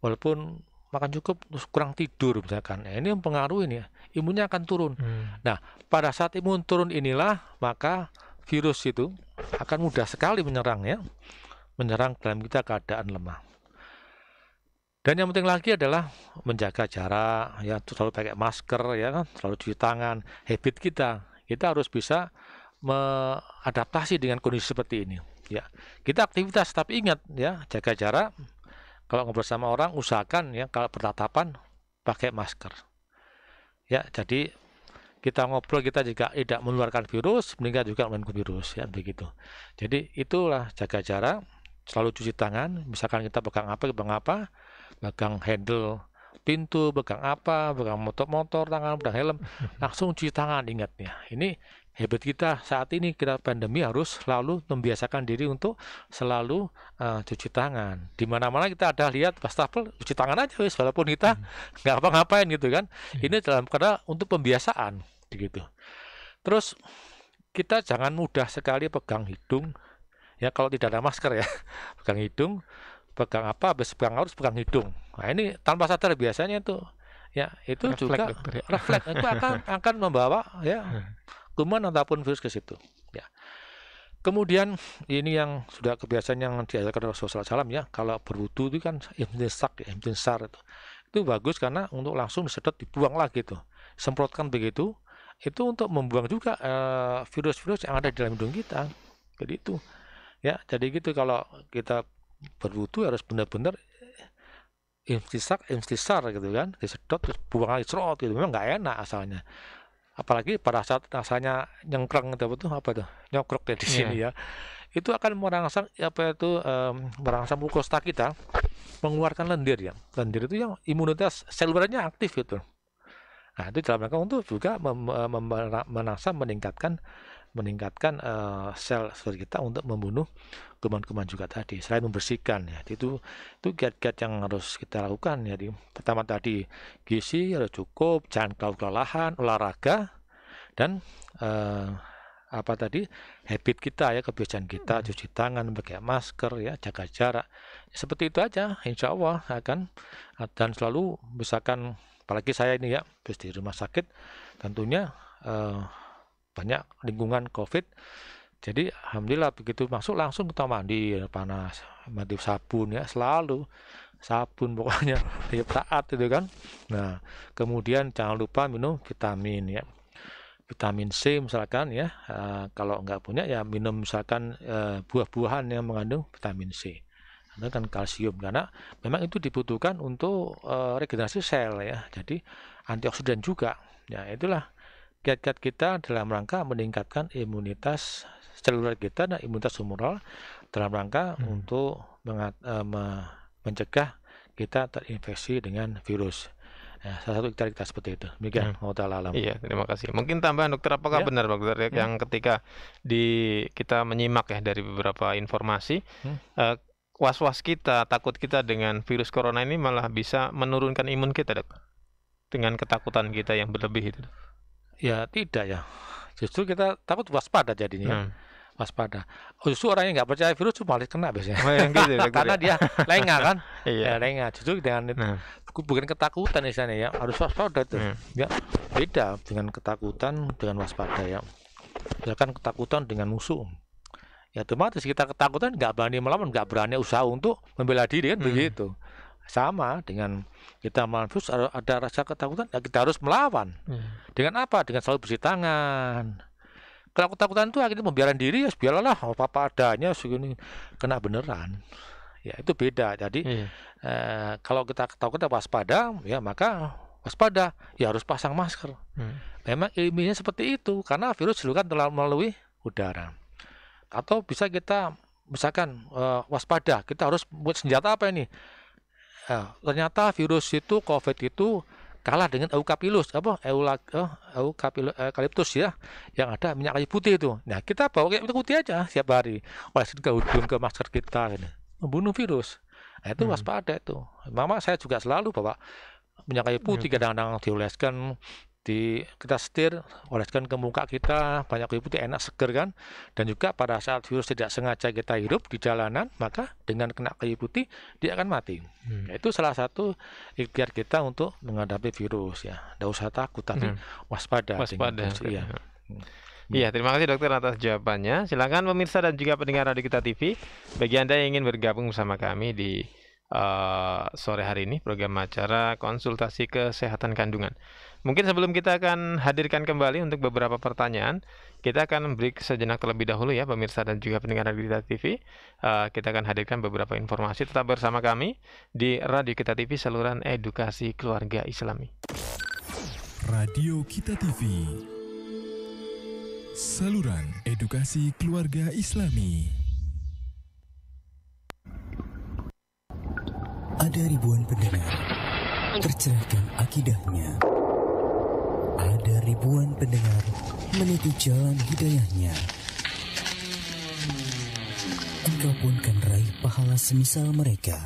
Speaker 2: walaupun makan cukup terus kurang tidur misalkan ya, ini pengaruh ini ya imunnya akan turun hmm. nah pada saat imun turun inilah maka virus itu akan mudah sekali menyerang ya menyerang dalam kita keadaan lemah. Dan yang penting lagi adalah menjaga jarak, ya selalu pakai masker, ya selalu kan, cuci tangan. Habit kita, kita harus bisa mengadaptasi dengan kondisi seperti ini. Ya, kita aktivitas tapi ingat ya jaga jarak. Kalau ngobrol sama orang usahakan ya kalau bertatapan pakai masker. Ya, jadi kita ngobrol kita juga tidak mengeluarkan virus, meninggal juga mengganggu virus ya begitu. Jadi itulah jaga jarak, selalu cuci tangan. Misalkan kita pegang apa, pegang apa, pegang handle pintu, pegang apa, pegang motor-motor, tangan, pegang helm, langsung cuci tangan ingatnya. Ini hebat kita saat ini kita pandemi harus selalu membiasakan diri untuk selalu uh, cuci tangan. Di mana-mana kita ada lihat wastafel cuci tangan aja wis walaupun kita hmm. nggak hmm. apa-ngapain gitu kan. Hmm. Ini dalam karena untuk pembiasaan gitu. Terus kita jangan mudah sekali pegang hidung ya kalau tidak ada masker ya pegang hidung pegang apa habis pegang harus pegang hidung nah ini tanpa sadar biasanya itu ya itu reflek, juga dokter, ya. refleks itu akan akan membawa ya kuman ataupun virus ke situ ya kemudian ini yang sudah kebiasaan yang diajarkan oleh sosial salam ya kalau berwudu itu kan imtinsak ya imtinsar itu itu bagus karena untuk langsung disedot dibuang lagi tuh semprotkan begitu itu untuk membuang juga eh, virus-virus eh, yang ada di dalam hidung kita jadi itu ya jadi gitu kalau kita berwudu harus benar-benar instisak, instisar gitu kan disedot terus buang air serot gitu memang nggak enak asalnya apalagi pada saat rasanya nyengkrang gitu tuh apa tuh nyokrok ya di iya. sini yeah. ya itu akan merangsang apa itu um, merangsang mukosa kita mengeluarkan lendir ya lendir itu yang imunitas selulernya aktif gitu nah itu dalam rangka untuk juga mem- mem- meningkatkan meningkatkan uh, sel sel kita untuk membunuh kuman-kuman juga tadi selain membersihkan ya itu itu giat-giat yang harus kita lakukan ya. jadi pertama tadi gizi harus cukup jangan kau kelelahan olahraga dan uh, apa tadi habit kita ya kebiasaan kita hmm. cuci tangan pakai masker ya jaga jarak seperti itu aja insya Allah akan dan selalu misalkan apalagi saya ini ya terus di rumah sakit tentunya uh, banyak lingkungan covid jadi alhamdulillah begitu masuk langsung kita mandi ya, panas mandi sabun ya selalu sabun pokoknya ya taat itu kan nah kemudian jangan lupa minum vitamin ya vitamin C misalkan ya e, kalau nggak punya ya minum misalkan e, buah-buahan yang mengandung vitamin C karena kan kalsium karena memang itu dibutuhkan untuk e, regenerasi sel ya jadi antioksidan juga ya itulah Kiat-kiat kita dalam rangka meningkatkan imunitas seluler kita dan imunitas humoral dalam rangka hmm. untuk mengat, uh, me, mencegah kita terinfeksi dengan virus. Ya, salah satu kita, kita seperti itu. Demikian, hmm. Allah alam. Iya, terima kasih.
Speaker 1: Mungkin tambahan dokter, apakah ya. benar dokter ya, hmm. yang ketika di kita menyimak ya dari beberapa informasi hmm. uh, was-was kita, takut kita dengan virus corona ini malah bisa menurunkan imun kita, dok. Dengan ketakutan kita yang berlebih itu. Ya tidak ya.
Speaker 2: Justru kita takut waspada jadinya. Hmm. Waspada. Oh, justru orang yang nggak percaya virus cuma malah kena biasanya. Oh, yang gitu, ya, gitu Karena ya. dia lengah kan. iya. Ya, lengah. Justru dengan hmm. bukan ketakutan misalnya ya. Harus waspada tuh. Hmm. Ya beda dengan ketakutan dengan waspada ya. Misalkan ya ketakutan dengan musuh ya otomatis kita ketakutan nggak berani melawan nggak berani usaha untuk membela diri kan hmm. begitu sama dengan kita manfus ada, rasa ketakutan ya kita harus melawan hmm. dengan apa dengan selalu bersih tangan kalau ketakutan itu akhirnya membiarkan diri ya biarlah oh, apa adanya segini kena beneran ya itu beda jadi hmm. eh, kalau kita ketakutan ya waspada ya maka waspada ya harus pasang masker hmm. memang ilmunya seperti itu karena virus dulu kan telah melalui udara atau bisa kita misalkan uh, waspada kita harus buat senjata apa ini Nah, ternyata virus itu COVID itu kalah dengan Eukapilus apa Eula, oh, eh, eukaliptus ya yang ada minyak kayu putih itu. Nah kita bawa kayak minyak putih aja setiap hari olesin ke hidung ke masker kita ini. membunuh virus. Nah, itu hmm. waspada itu. Mama saya juga selalu bawa minyak kayu putih iya, kadang-kadang dioleskan di kita setir oleskan ke muka kita banyak putih enak seger kan dan juga pada saat virus tidak sengaja kita hirup di jalanan maka dengan kena kayu putih dia akan mati hmm. Nah, itu salah satu ikhtiar kita untuk menghadapi virus ya tidak usah takut tapi hmm. waspada waspada virus, ya. iya.
Speaker 1: Hmm. iya, terima kasih dokter atas jawabannya. Silakan pemirsa dan juga pendengar Radio Kita TV, bagi Anda yang ingin bergabung bersama kami di Eh, sore hari ini program acara konsultasi kesehatan kandungan. Mungkin sebelum kita akan hadirkan kembali untuk beberapa pertanyaan, kita akan break sejenak terlebih dahulu ya pemirsa dan juga pendengar Kita TV. Uh, eh, kita akan hadirkan beberapa informasi tetap bersama kami di Radio Kita TV saluran edukasi keluarga Islami.
Speaker 3: Radio Kita TV Saluran Edukasi Keluarga Islami Ada ribuan pendengar tercerahkan akidahnya.
Speaker 4: Ada ribuan pendengar meniti jalan hidayahnya. Engkau pun kan raih pahala semisal mereka.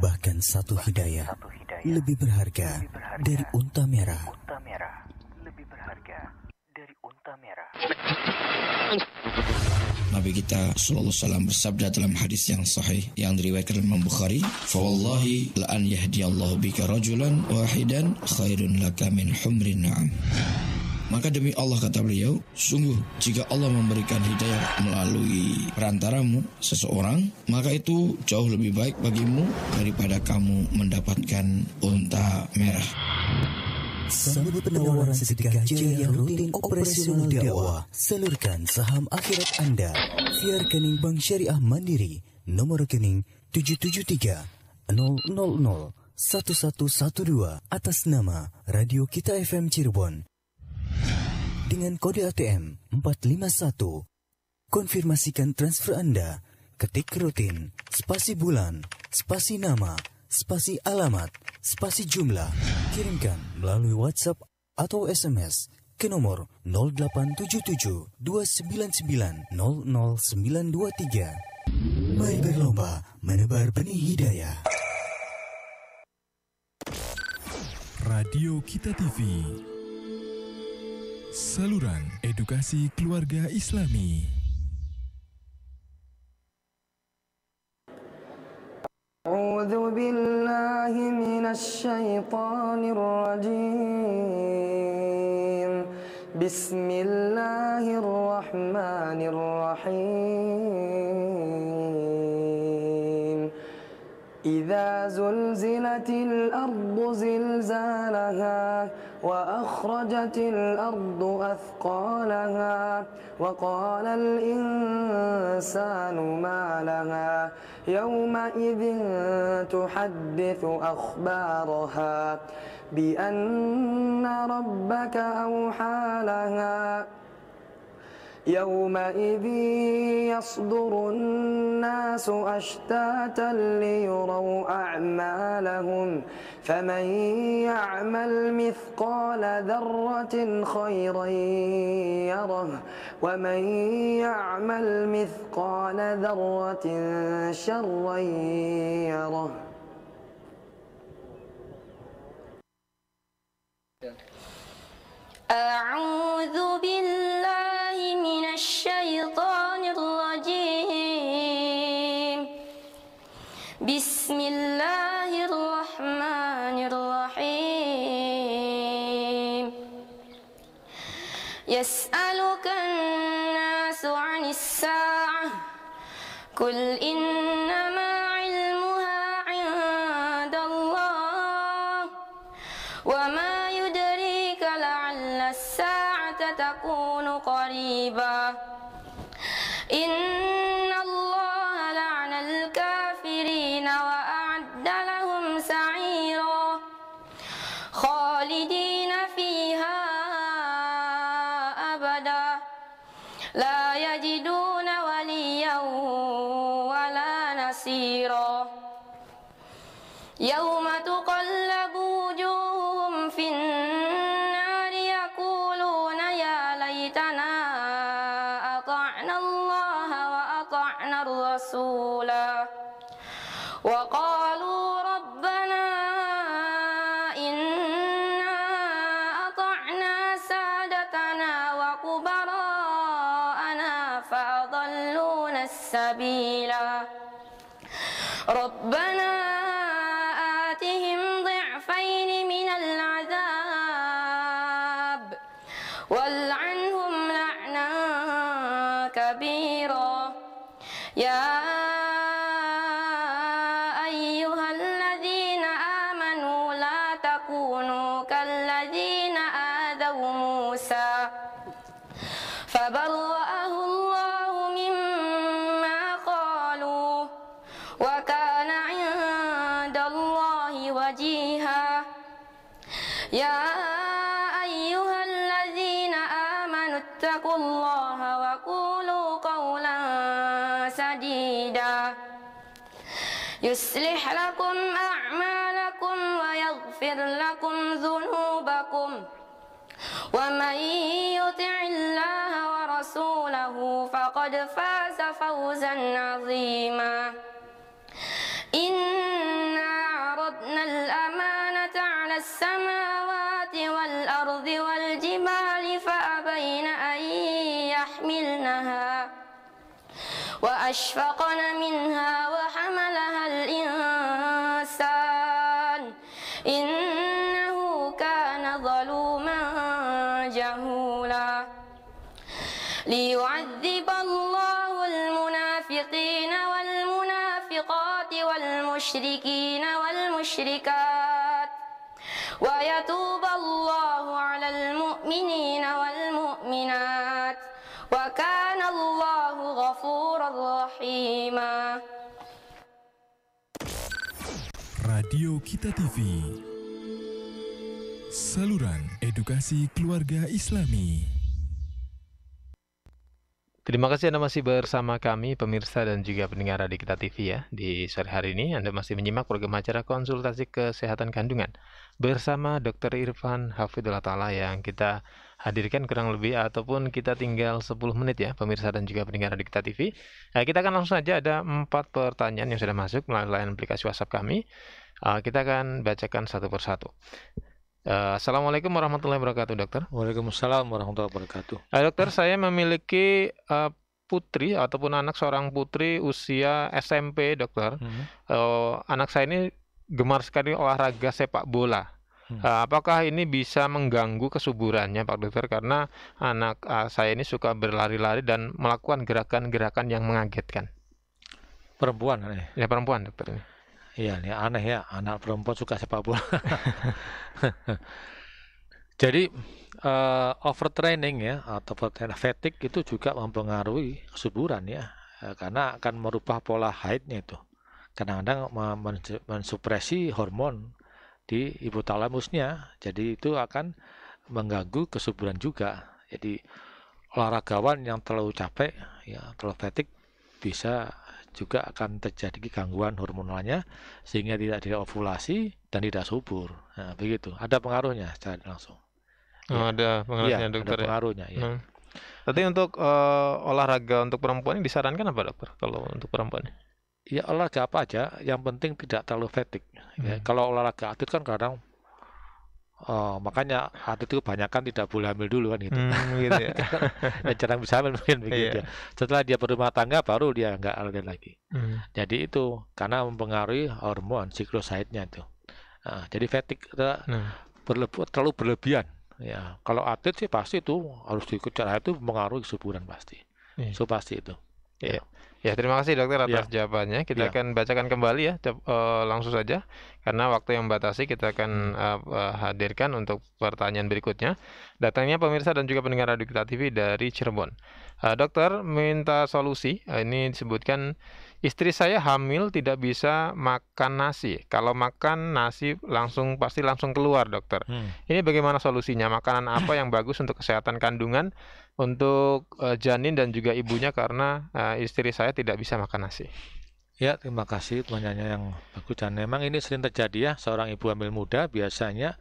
Speaker 4: Bahkan satu hidayah lebih berharga dari unta merah. Lebih berharga dari unta merah.
Speaker 3: Nabi kita sallallahu
Speaker 2: alaihi wasallam bersabda dalam hadis yang sahih yang diriwayatkan Imam Bukhari, "Fa wallahi la an yahdiyallahu bika rajulan wahidan khairun laka min humrin na'am." Maka demi Allah kata beliau, sungguh jika Allah memberikan hidayah melalui perantaramu seseorang, maka itu jauh lebih baik bagimu daripada kamu mendapatkan unta merah.
Speaker 4: Sambut penawaran sedekah jaya yang rutin operasional dakwah, salurkan saham akhirat Anda via rekening Bank Syariah Mandiri nomor rekening 773 000 1112 atas nama Radio Kita FM Cirebon dengan kode ATM 451. Konfirmasikan transfer Anda, ketik rutin, spasi bulan, spasi nama, spasi alamat, spasi jumlah. Kirimkan melalui WhatsApp atau SMS ke nomor 0877 299 00923. Mari berlomba menebar benih hidayah.
Speaker 3: Radio Kita TV Saluran Edukasi Keluarga Islami
Speaker 7: أعوذ بالله من الشيطان الرجيم بسم الله الرحمن الرحيم إذا زلزلت الأرض زلزالها وأخرجت الأرض أثقالها وقال الإنسان ما لها يومئذ تحدث أخبارها بأن ربك أوحى لها يومئذ يصدر الناس أشتاتا ليروا أعمالهم فمن يعمل مثقال ذرة خيرا يره ومن يعمل مثقال ذرة شرا يره
Speaker 8: أعوذ بالله فبرأه الله مما قالوا وكان عند الله وجيها يا أيها الذين آمنوا اتقوا الله وقولوا قولا سديدا يصلح لكم أعمالكم له فقد فاز فوزا عظيما إنا عرضنا الأمانة على السماوات والأرض والجبال فأبين أن يحملنها وأشفقن منها والمشركات ويتوب الله على المؤمنين والمؤمنات وكان الله غفورا رحيما
Speaker 3: راديو كيتا تي في Saluran Edukasi Keluarga Islami
Speaker 1: Terima kasih Anda masih bersama kami, pemirsa dan juga pendengar Radio Kita TV ya. Di sore hari ini Anda masih menyimak program acara konsultasi kesehatan kandungan bersama Dr. Irfan Hafidullah Ta'ala yang kita hadirkan kurang lebih ataupun kita tinggal 10 menit ya, pemirsa dan juga pendengar Radio Kita TV. Nah, eh, kita akan langsung saja ada empat pertanyaan yang sudah masuk melalui aplikasi WhatsApp kami. Eh, kita akan bacakan satu persatu. Uh, Assalamualaikum warahmatullahi wabarakatuh, dokter. Waalaikumsalam warahmatullahi wabarakatuh. Uh, dokter, saya memiliki uh, putri ataupun anak seorang putri usia SMP, dokter. Hmm. Uh, anak saya ini gemar sekali olahraga sepak bola. Hmm. Uh, apakah ini bisa mengganggu kesuburannya, Pak Dokter? Karena anak uh, saya ini suka berlari-lari dan melakukan gerakan-gerakan yang mengagetkan. Perempuan, ya? Ya, perempuan, dokter. Ini. Iya, ini aneh ya, anak perempuan suka
Speaker 2: sepak bola. Jadi uh, overtraining ya atau fatigue itu juga mempengaruhi kesuburan ya, eh, karena akan merubah pola haidnya itu. Kadang-kadang mensupresi hormon di ibu hipotalamusnya, jadi itu akan mengganggu kesuburan juga. Jadi olahragawan yang terlalu capek, ya terlalu fatigue bisa juga akan terjadi gangguan hormonalnya sehingga tidak diovulasi ovulasi dan tidak subur. Nah, begitu. Ada pengaruhnya secara langsung.
Speaker 1: Oh, ya. Ada pengaruhnya ya, dokter. Ada ya? pengaruhnya. Ya. Hmm. Tapi untuk uh, olahraga untuk perempuan ini disarankan apa dokter kalau untuk perempuan? Ya olahraga apa aja, yang penting tidak terlalu fatigue. Ya. Hmm. kalau olahraga
Speaker 2: atlet kan kadang Oh, makanya atlet itu kebanyakan tidak boleh hamil dulu kan gitu. Hmm, gitu ya. Dan jarang bisa hamil mungkin begitu yeah. ya. Setelah dia berumah tangga baru dia nggak alergi lagi. Hmm. Jadi itu karena mempengaruhi hormon siklus haidnya itu. Nah, jadi fatigue eh, nah. berlebu, terlalu berlebihan. Ya, kalau atlet sih pasti itu
Speaker 1: harus dikejar itu mempengaruhi kesuburan pasti. Yeah. So pasti itu. Yeah. Yeah. Ya, terima kasih dokter atas ya. jawabannya. Kita ya. akan bacakan kembali ya uh, langsung saja karena waktu yang membatasi kita akan uh, uh, hadirkan untuk pertanyaan berikutnya. Datangnya pemirsa dan juga pendengar Radio Kita TV dari Cirebon. Uh, dokter minta solusi. Uh, ini disebutkan istri saya hamil tidak bisa makan nasi. Kalau makan nasi langsung pasti langsung keluar, dokter. Hmm. Ini bagaimana solusinya? Makanan apa yang bagus untuk kesehatan kandungan? untuk uh, janin dan juga ibunya karena uh, istri saya tidak bisa makan nasi.
Speaker 2: Ya, terima kasih pertanyaannya yang bagus dan memang ini sering terjadi ya seorang ibu hamil muda biasanya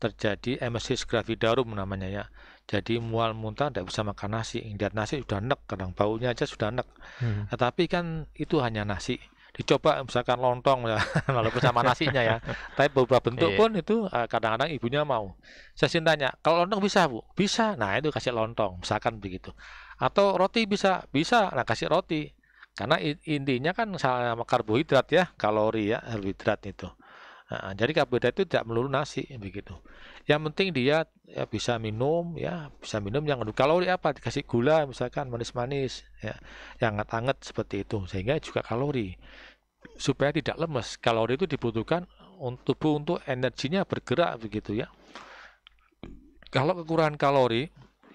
Speaker 2: terjadi emesis gravidarum namanya ya. Jadi mual muntah tidak bisa makan nasi, lihat nasi sudah nek, kadang baunya aja sudah nek. Hmm. Tetapi kan itu hanya nasi dicoba misalkan lontong ya walaupun bersama nasinya ya tapi beberapa bentuk iya. pun itu eh, kadang-kadang ibunya mau saya sih tanya kalau lontong bisa bu bisa nah itu kasih lontong misalkan begitu atau roti bisa bisa nah kasih roti karena intinya kan sama karbohidrat ya kalori ya karbohidrat itu Nah, jadi karbohidrat itu tidak melulu nasi begitu. Yang penting dia ya, bisa minum ya, bisa minum yang kandung kalori apa dikasih gula misalkan manis-manis ya, yang hangat-hangat seperti itu sehingga juga kalori supaya tidak lemes. Kalori itu dibutuhkan untuk tubuh untuk energinya bergerak begitu ya. Kalau kekurangan kalori,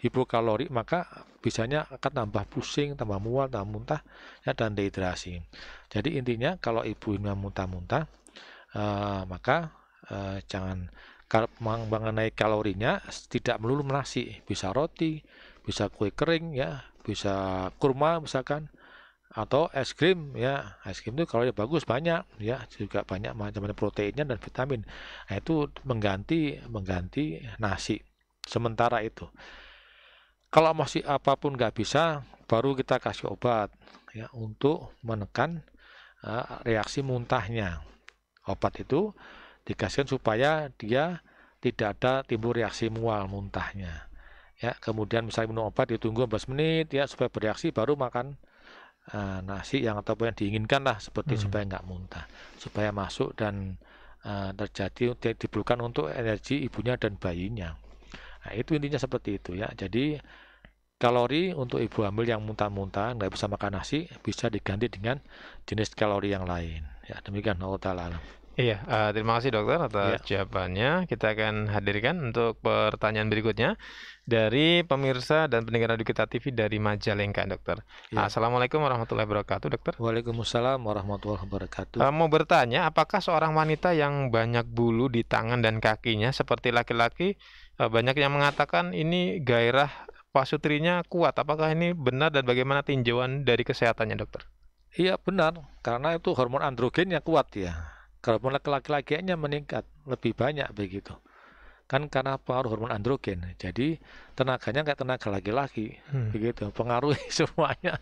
Speaker 2: hipokalori, maka bisanya akan tambah pusing, tambah mual, tambah muntah, ya, dan dehidrasi. Jadi intinya kalau ibu ini muntah-muntah, eh, maka eh, jangan mengenai kalorinya tidak melulu nasi, bisa roti, bisa kue kering ya, bisa kurma misalkan, atau es krim ya es krim itu kalau ya bagus banyak ya juga banyak macam-macam proteinnya dan vitamin nah, itu mengganti mengganti nasi sementara itu kalau masih apapun nggak bisa baru kita kasih obat ya untuk menekan uh, reaksi muntahnya obat itu dikasihkan supaya dia tidak ada timbul reaksi mual muntahnya ya kemudian misalnya minum obat ditunggu 15 menit ya supaya bereaksi baru makan uh, nasi yang ataupun yang diinginkan lah seperti hmm. supaya nggak muntah, supaya masuk dan uh, terjadi diperlukan untuk energi ibunya dan bayinya. Nah, itu intinya seperti itu ya. Jadi kalori untuk ibu hamil yang muntah-muntah nggak bisa makan nasi bisa diganti dengan jenis kalori yang lain. Ya demikian Allah Taala.
Speaker 1: Iya, eee, eh, terima kasih dokter atas yeah. jawabannya. Kita akan hadirkan untuk pertanyaan berikutnya dari pemirsa dan pendengar Radio Kita TV dari Majalengka, dokter. Iya. Assalamualaikum warahmatullahi wabarakatuh, dokter. Waalaikumsalam warahmatullahi wabarakatuh. Uh, mau bertanya, apakah seorang wanita yang banyak bulu di tangan dan kakinya seperti laki-laki, uh, banyak yang mengatakan ini gairah pasutrinya kuat, apakah ini benar dan bagaimana tinjauan dari kesehatannya, dokter? Iya benar, karena itu hormon androgen yang kuat ya kalaupun laki-laki lakiannya meningkat
Speaker 2: lebih banyak begitu kan karena pengaruh hormon androgen jadi tenaganya nggak tenaga laki-laki hmm. begitu pengaruhi semuanya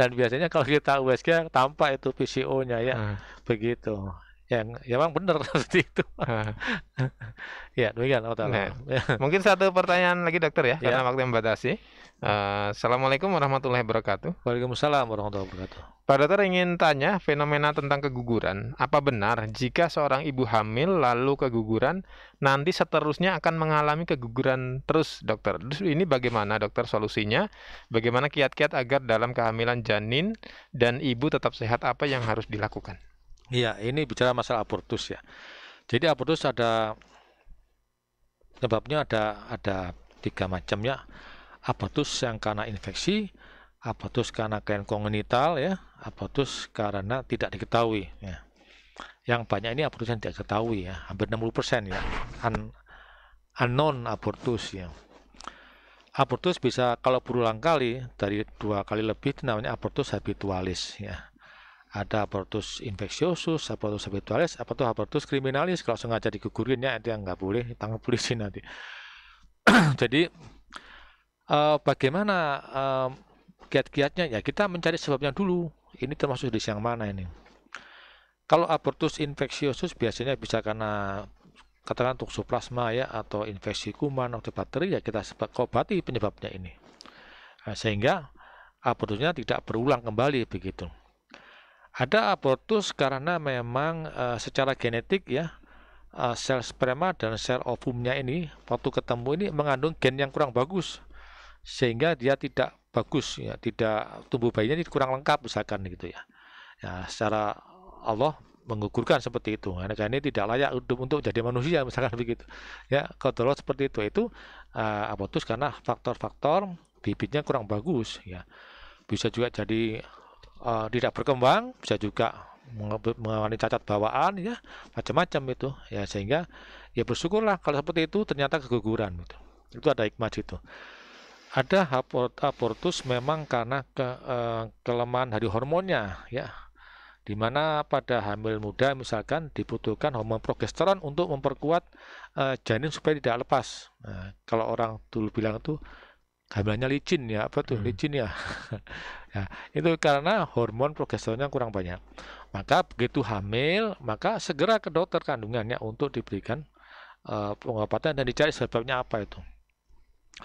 Speaker 2: dan biasanya kalau kita USG tampak itu PCO-nya ya hmm. begitu yang ya bang, ya benar seperti
Speaker 1: itu. ya demikian Allah Ta'ala. Nah, ya. mungkin satu pertanyaan lagi dokter ya, ya. karena waktu yang membatasi. Uh, Assalamualaikum warahmatullahi wabarakatuh. Waalaikumsalam warahmatullahi wabarakatuh. Pak dokter ingin tanya fenomena tentang keguguran. Apa benar jika seorang ibu hamil lalu keguguran, nanti seterusnya akan mengalami keguguran terus dokter? Ini bagaimana dokter solusinya? Bagaimana kiat-kiat agar dalam kehamilan janin dan ibu tetap sehat apa yang harus dilakukan? Iya, ini bicara masalah abortus ya.
Speaker 2: Jadi abortus ada penyebabnya ada ada tiga macam ya. Abortus yang karena infeksi, abortus karena kain kongenital ya, abortus karena tidak diketahui ya. Yang banyak ini abortus yang tidak diketahui ya, hampir 60% ya. Un unknown abortus ya. Abortus bisa kalau berulang kali dari dua kali lebih itu namanya abortus habitualis ya ada abortus infeksiosus, abortus habitualis, apa tuh abortus kriminalis kalau sengaja digugurin ya itu yang nggak boleh tangkap polisi nanti. Jadi uh, bagaimana uh, kiat-kiatnya ya kita mencari sebabnya dulu. Ini termasuk di siang mana ini? Kalau abortus infeksiosus biasanya bisa karena katakan toksoplasma ya atau infeksi kuman atau bakteri ya kita obati penyebabnya ini. Nah, sehingga abortusnya tidak berulang kembali begitu. Ada abortus karena memang uh, secara genetik ya uh, sel sperma dan sel ovumnya ini waktu ketemu ini mengandung gen yang kurang bagus sehingga dia tidak bagus ya tidak tumbuh bayinya ini kurang lengkap misalkan gitu ya ya secara Allah mengukurkan seperti itu karena ini tidak layak untuk untuk jadi manusia misalkan begitu ya kalau seperti itu itu uh, abortus karena faktor-faktor bibitnya kurang bagus ya bisa juga jadi uh, tidak berkembang, bisa juga mengalami cacat bawaan ya macam-macam itu ya sehingga ya bersyukurlah kalau seperti itu ternyata keguguran itu itu ada hikmah itu ada abortus memang karena ke, uh, kelemahan dari hormonnya ya dimana pada hamil muda misalkan dibutuhkan hormon progesteron untuk memperkuat uh, janin supaya tidak lepas nah, kalau orang dulu bilang itu kehamilannya licin ya apa tuh hmm. licin ya ya itu karena hormon progesteronnya kurang banyak maka begitu hamil maka segera ke dokter kandungannya untuk diberikan uh, pengobatan dan dicari sebabnya apa itu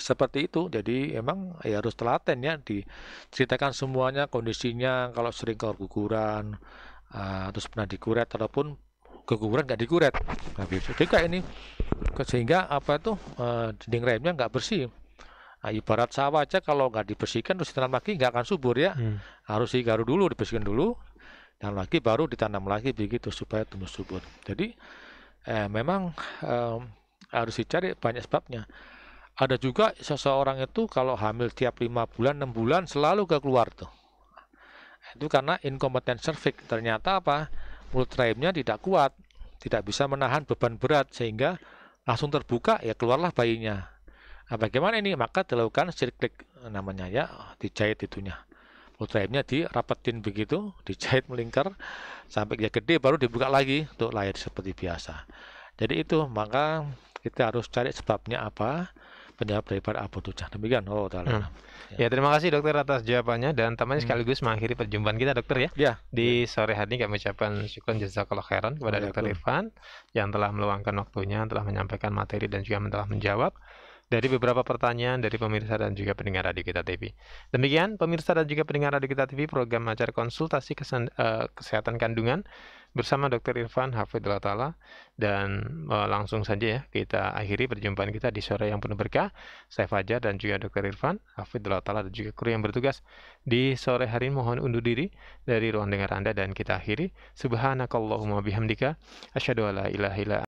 Speaker 2: seperti itu jadi emang ya harus telaten ya diceritakan semuanya kondisinya kalau sering keguguran uh, terus pernah dikuret ataupun keguguran nggak dikuret nah, gitu. juga ini sehingga apa tuh eh, uh, dinding remnya nggak bersih Nah, ibarat sawah aja kalau nggak dibersihkan terus ditanam lagi nggak akan subur ya. Hmm. Harus digaru dulu, dibersihkan dulu, dan lagi baru ditanam lagi begitu supaya tumbuh subur. Jadi eh, memang eh, harus dicari banyak sebabnya. Ada juga seseorang itu kalau hamil tiap lima bulan, enam bulan selalu gak keluar tuh. Itu karena inkompeten cervix. Ternyata apa? Mulut rahimnya tidak kuat, tidak bisa menahan beban berat sehingga langsung terbuka ya keluarlah bayinya Nah, bagaimana ini? Maka dilakukan sirklik eh, namanya ya, dijahit itunya. Ultrahimnya dirapetin begitu, dijahit melingkar sampai dia gede baru dibuka lagi untuk layar seperti biasa.
Speaker 1: Jadi itu maka kita harus cari sebabnya apa penyebab daripada apa nah, Demikian oh Hmm. Ya. ya terima kasih dokter atas jawabannya dan tampaknya hmm. sekaligus mengakhiri perjumpaan kita dokter ya. ya. Di ya. sore hari ini kami ucapkan syukur jazakallah khairan kepada ya, dokter Irfan yang telah meluangkan waktunya, telah menyampaikan materi dan juga telah menjawab dari beberapa pertanyaan dari pemirsa dan juga pendengar Radio Kita TV. Demikian pemirsa dan juga pendengar Radio Kita TV program acara konsultasi kesen, uh, kesehatan kandungan bersama Dr. Irfan Hafidullah Ta'ala dan uh, langsung saja ya kita akhiri perjumpaan kita di sore yang penuh berkah. Saya Fajar dan juga Dr. Irfan Hafidullah Ta'ala dan juga kru yang bertugas di sore hari mohon undur diri dari ruang dengar Anda dan kita akhiri subhanakallahumma bihamdika asyhadu alla ilaha illa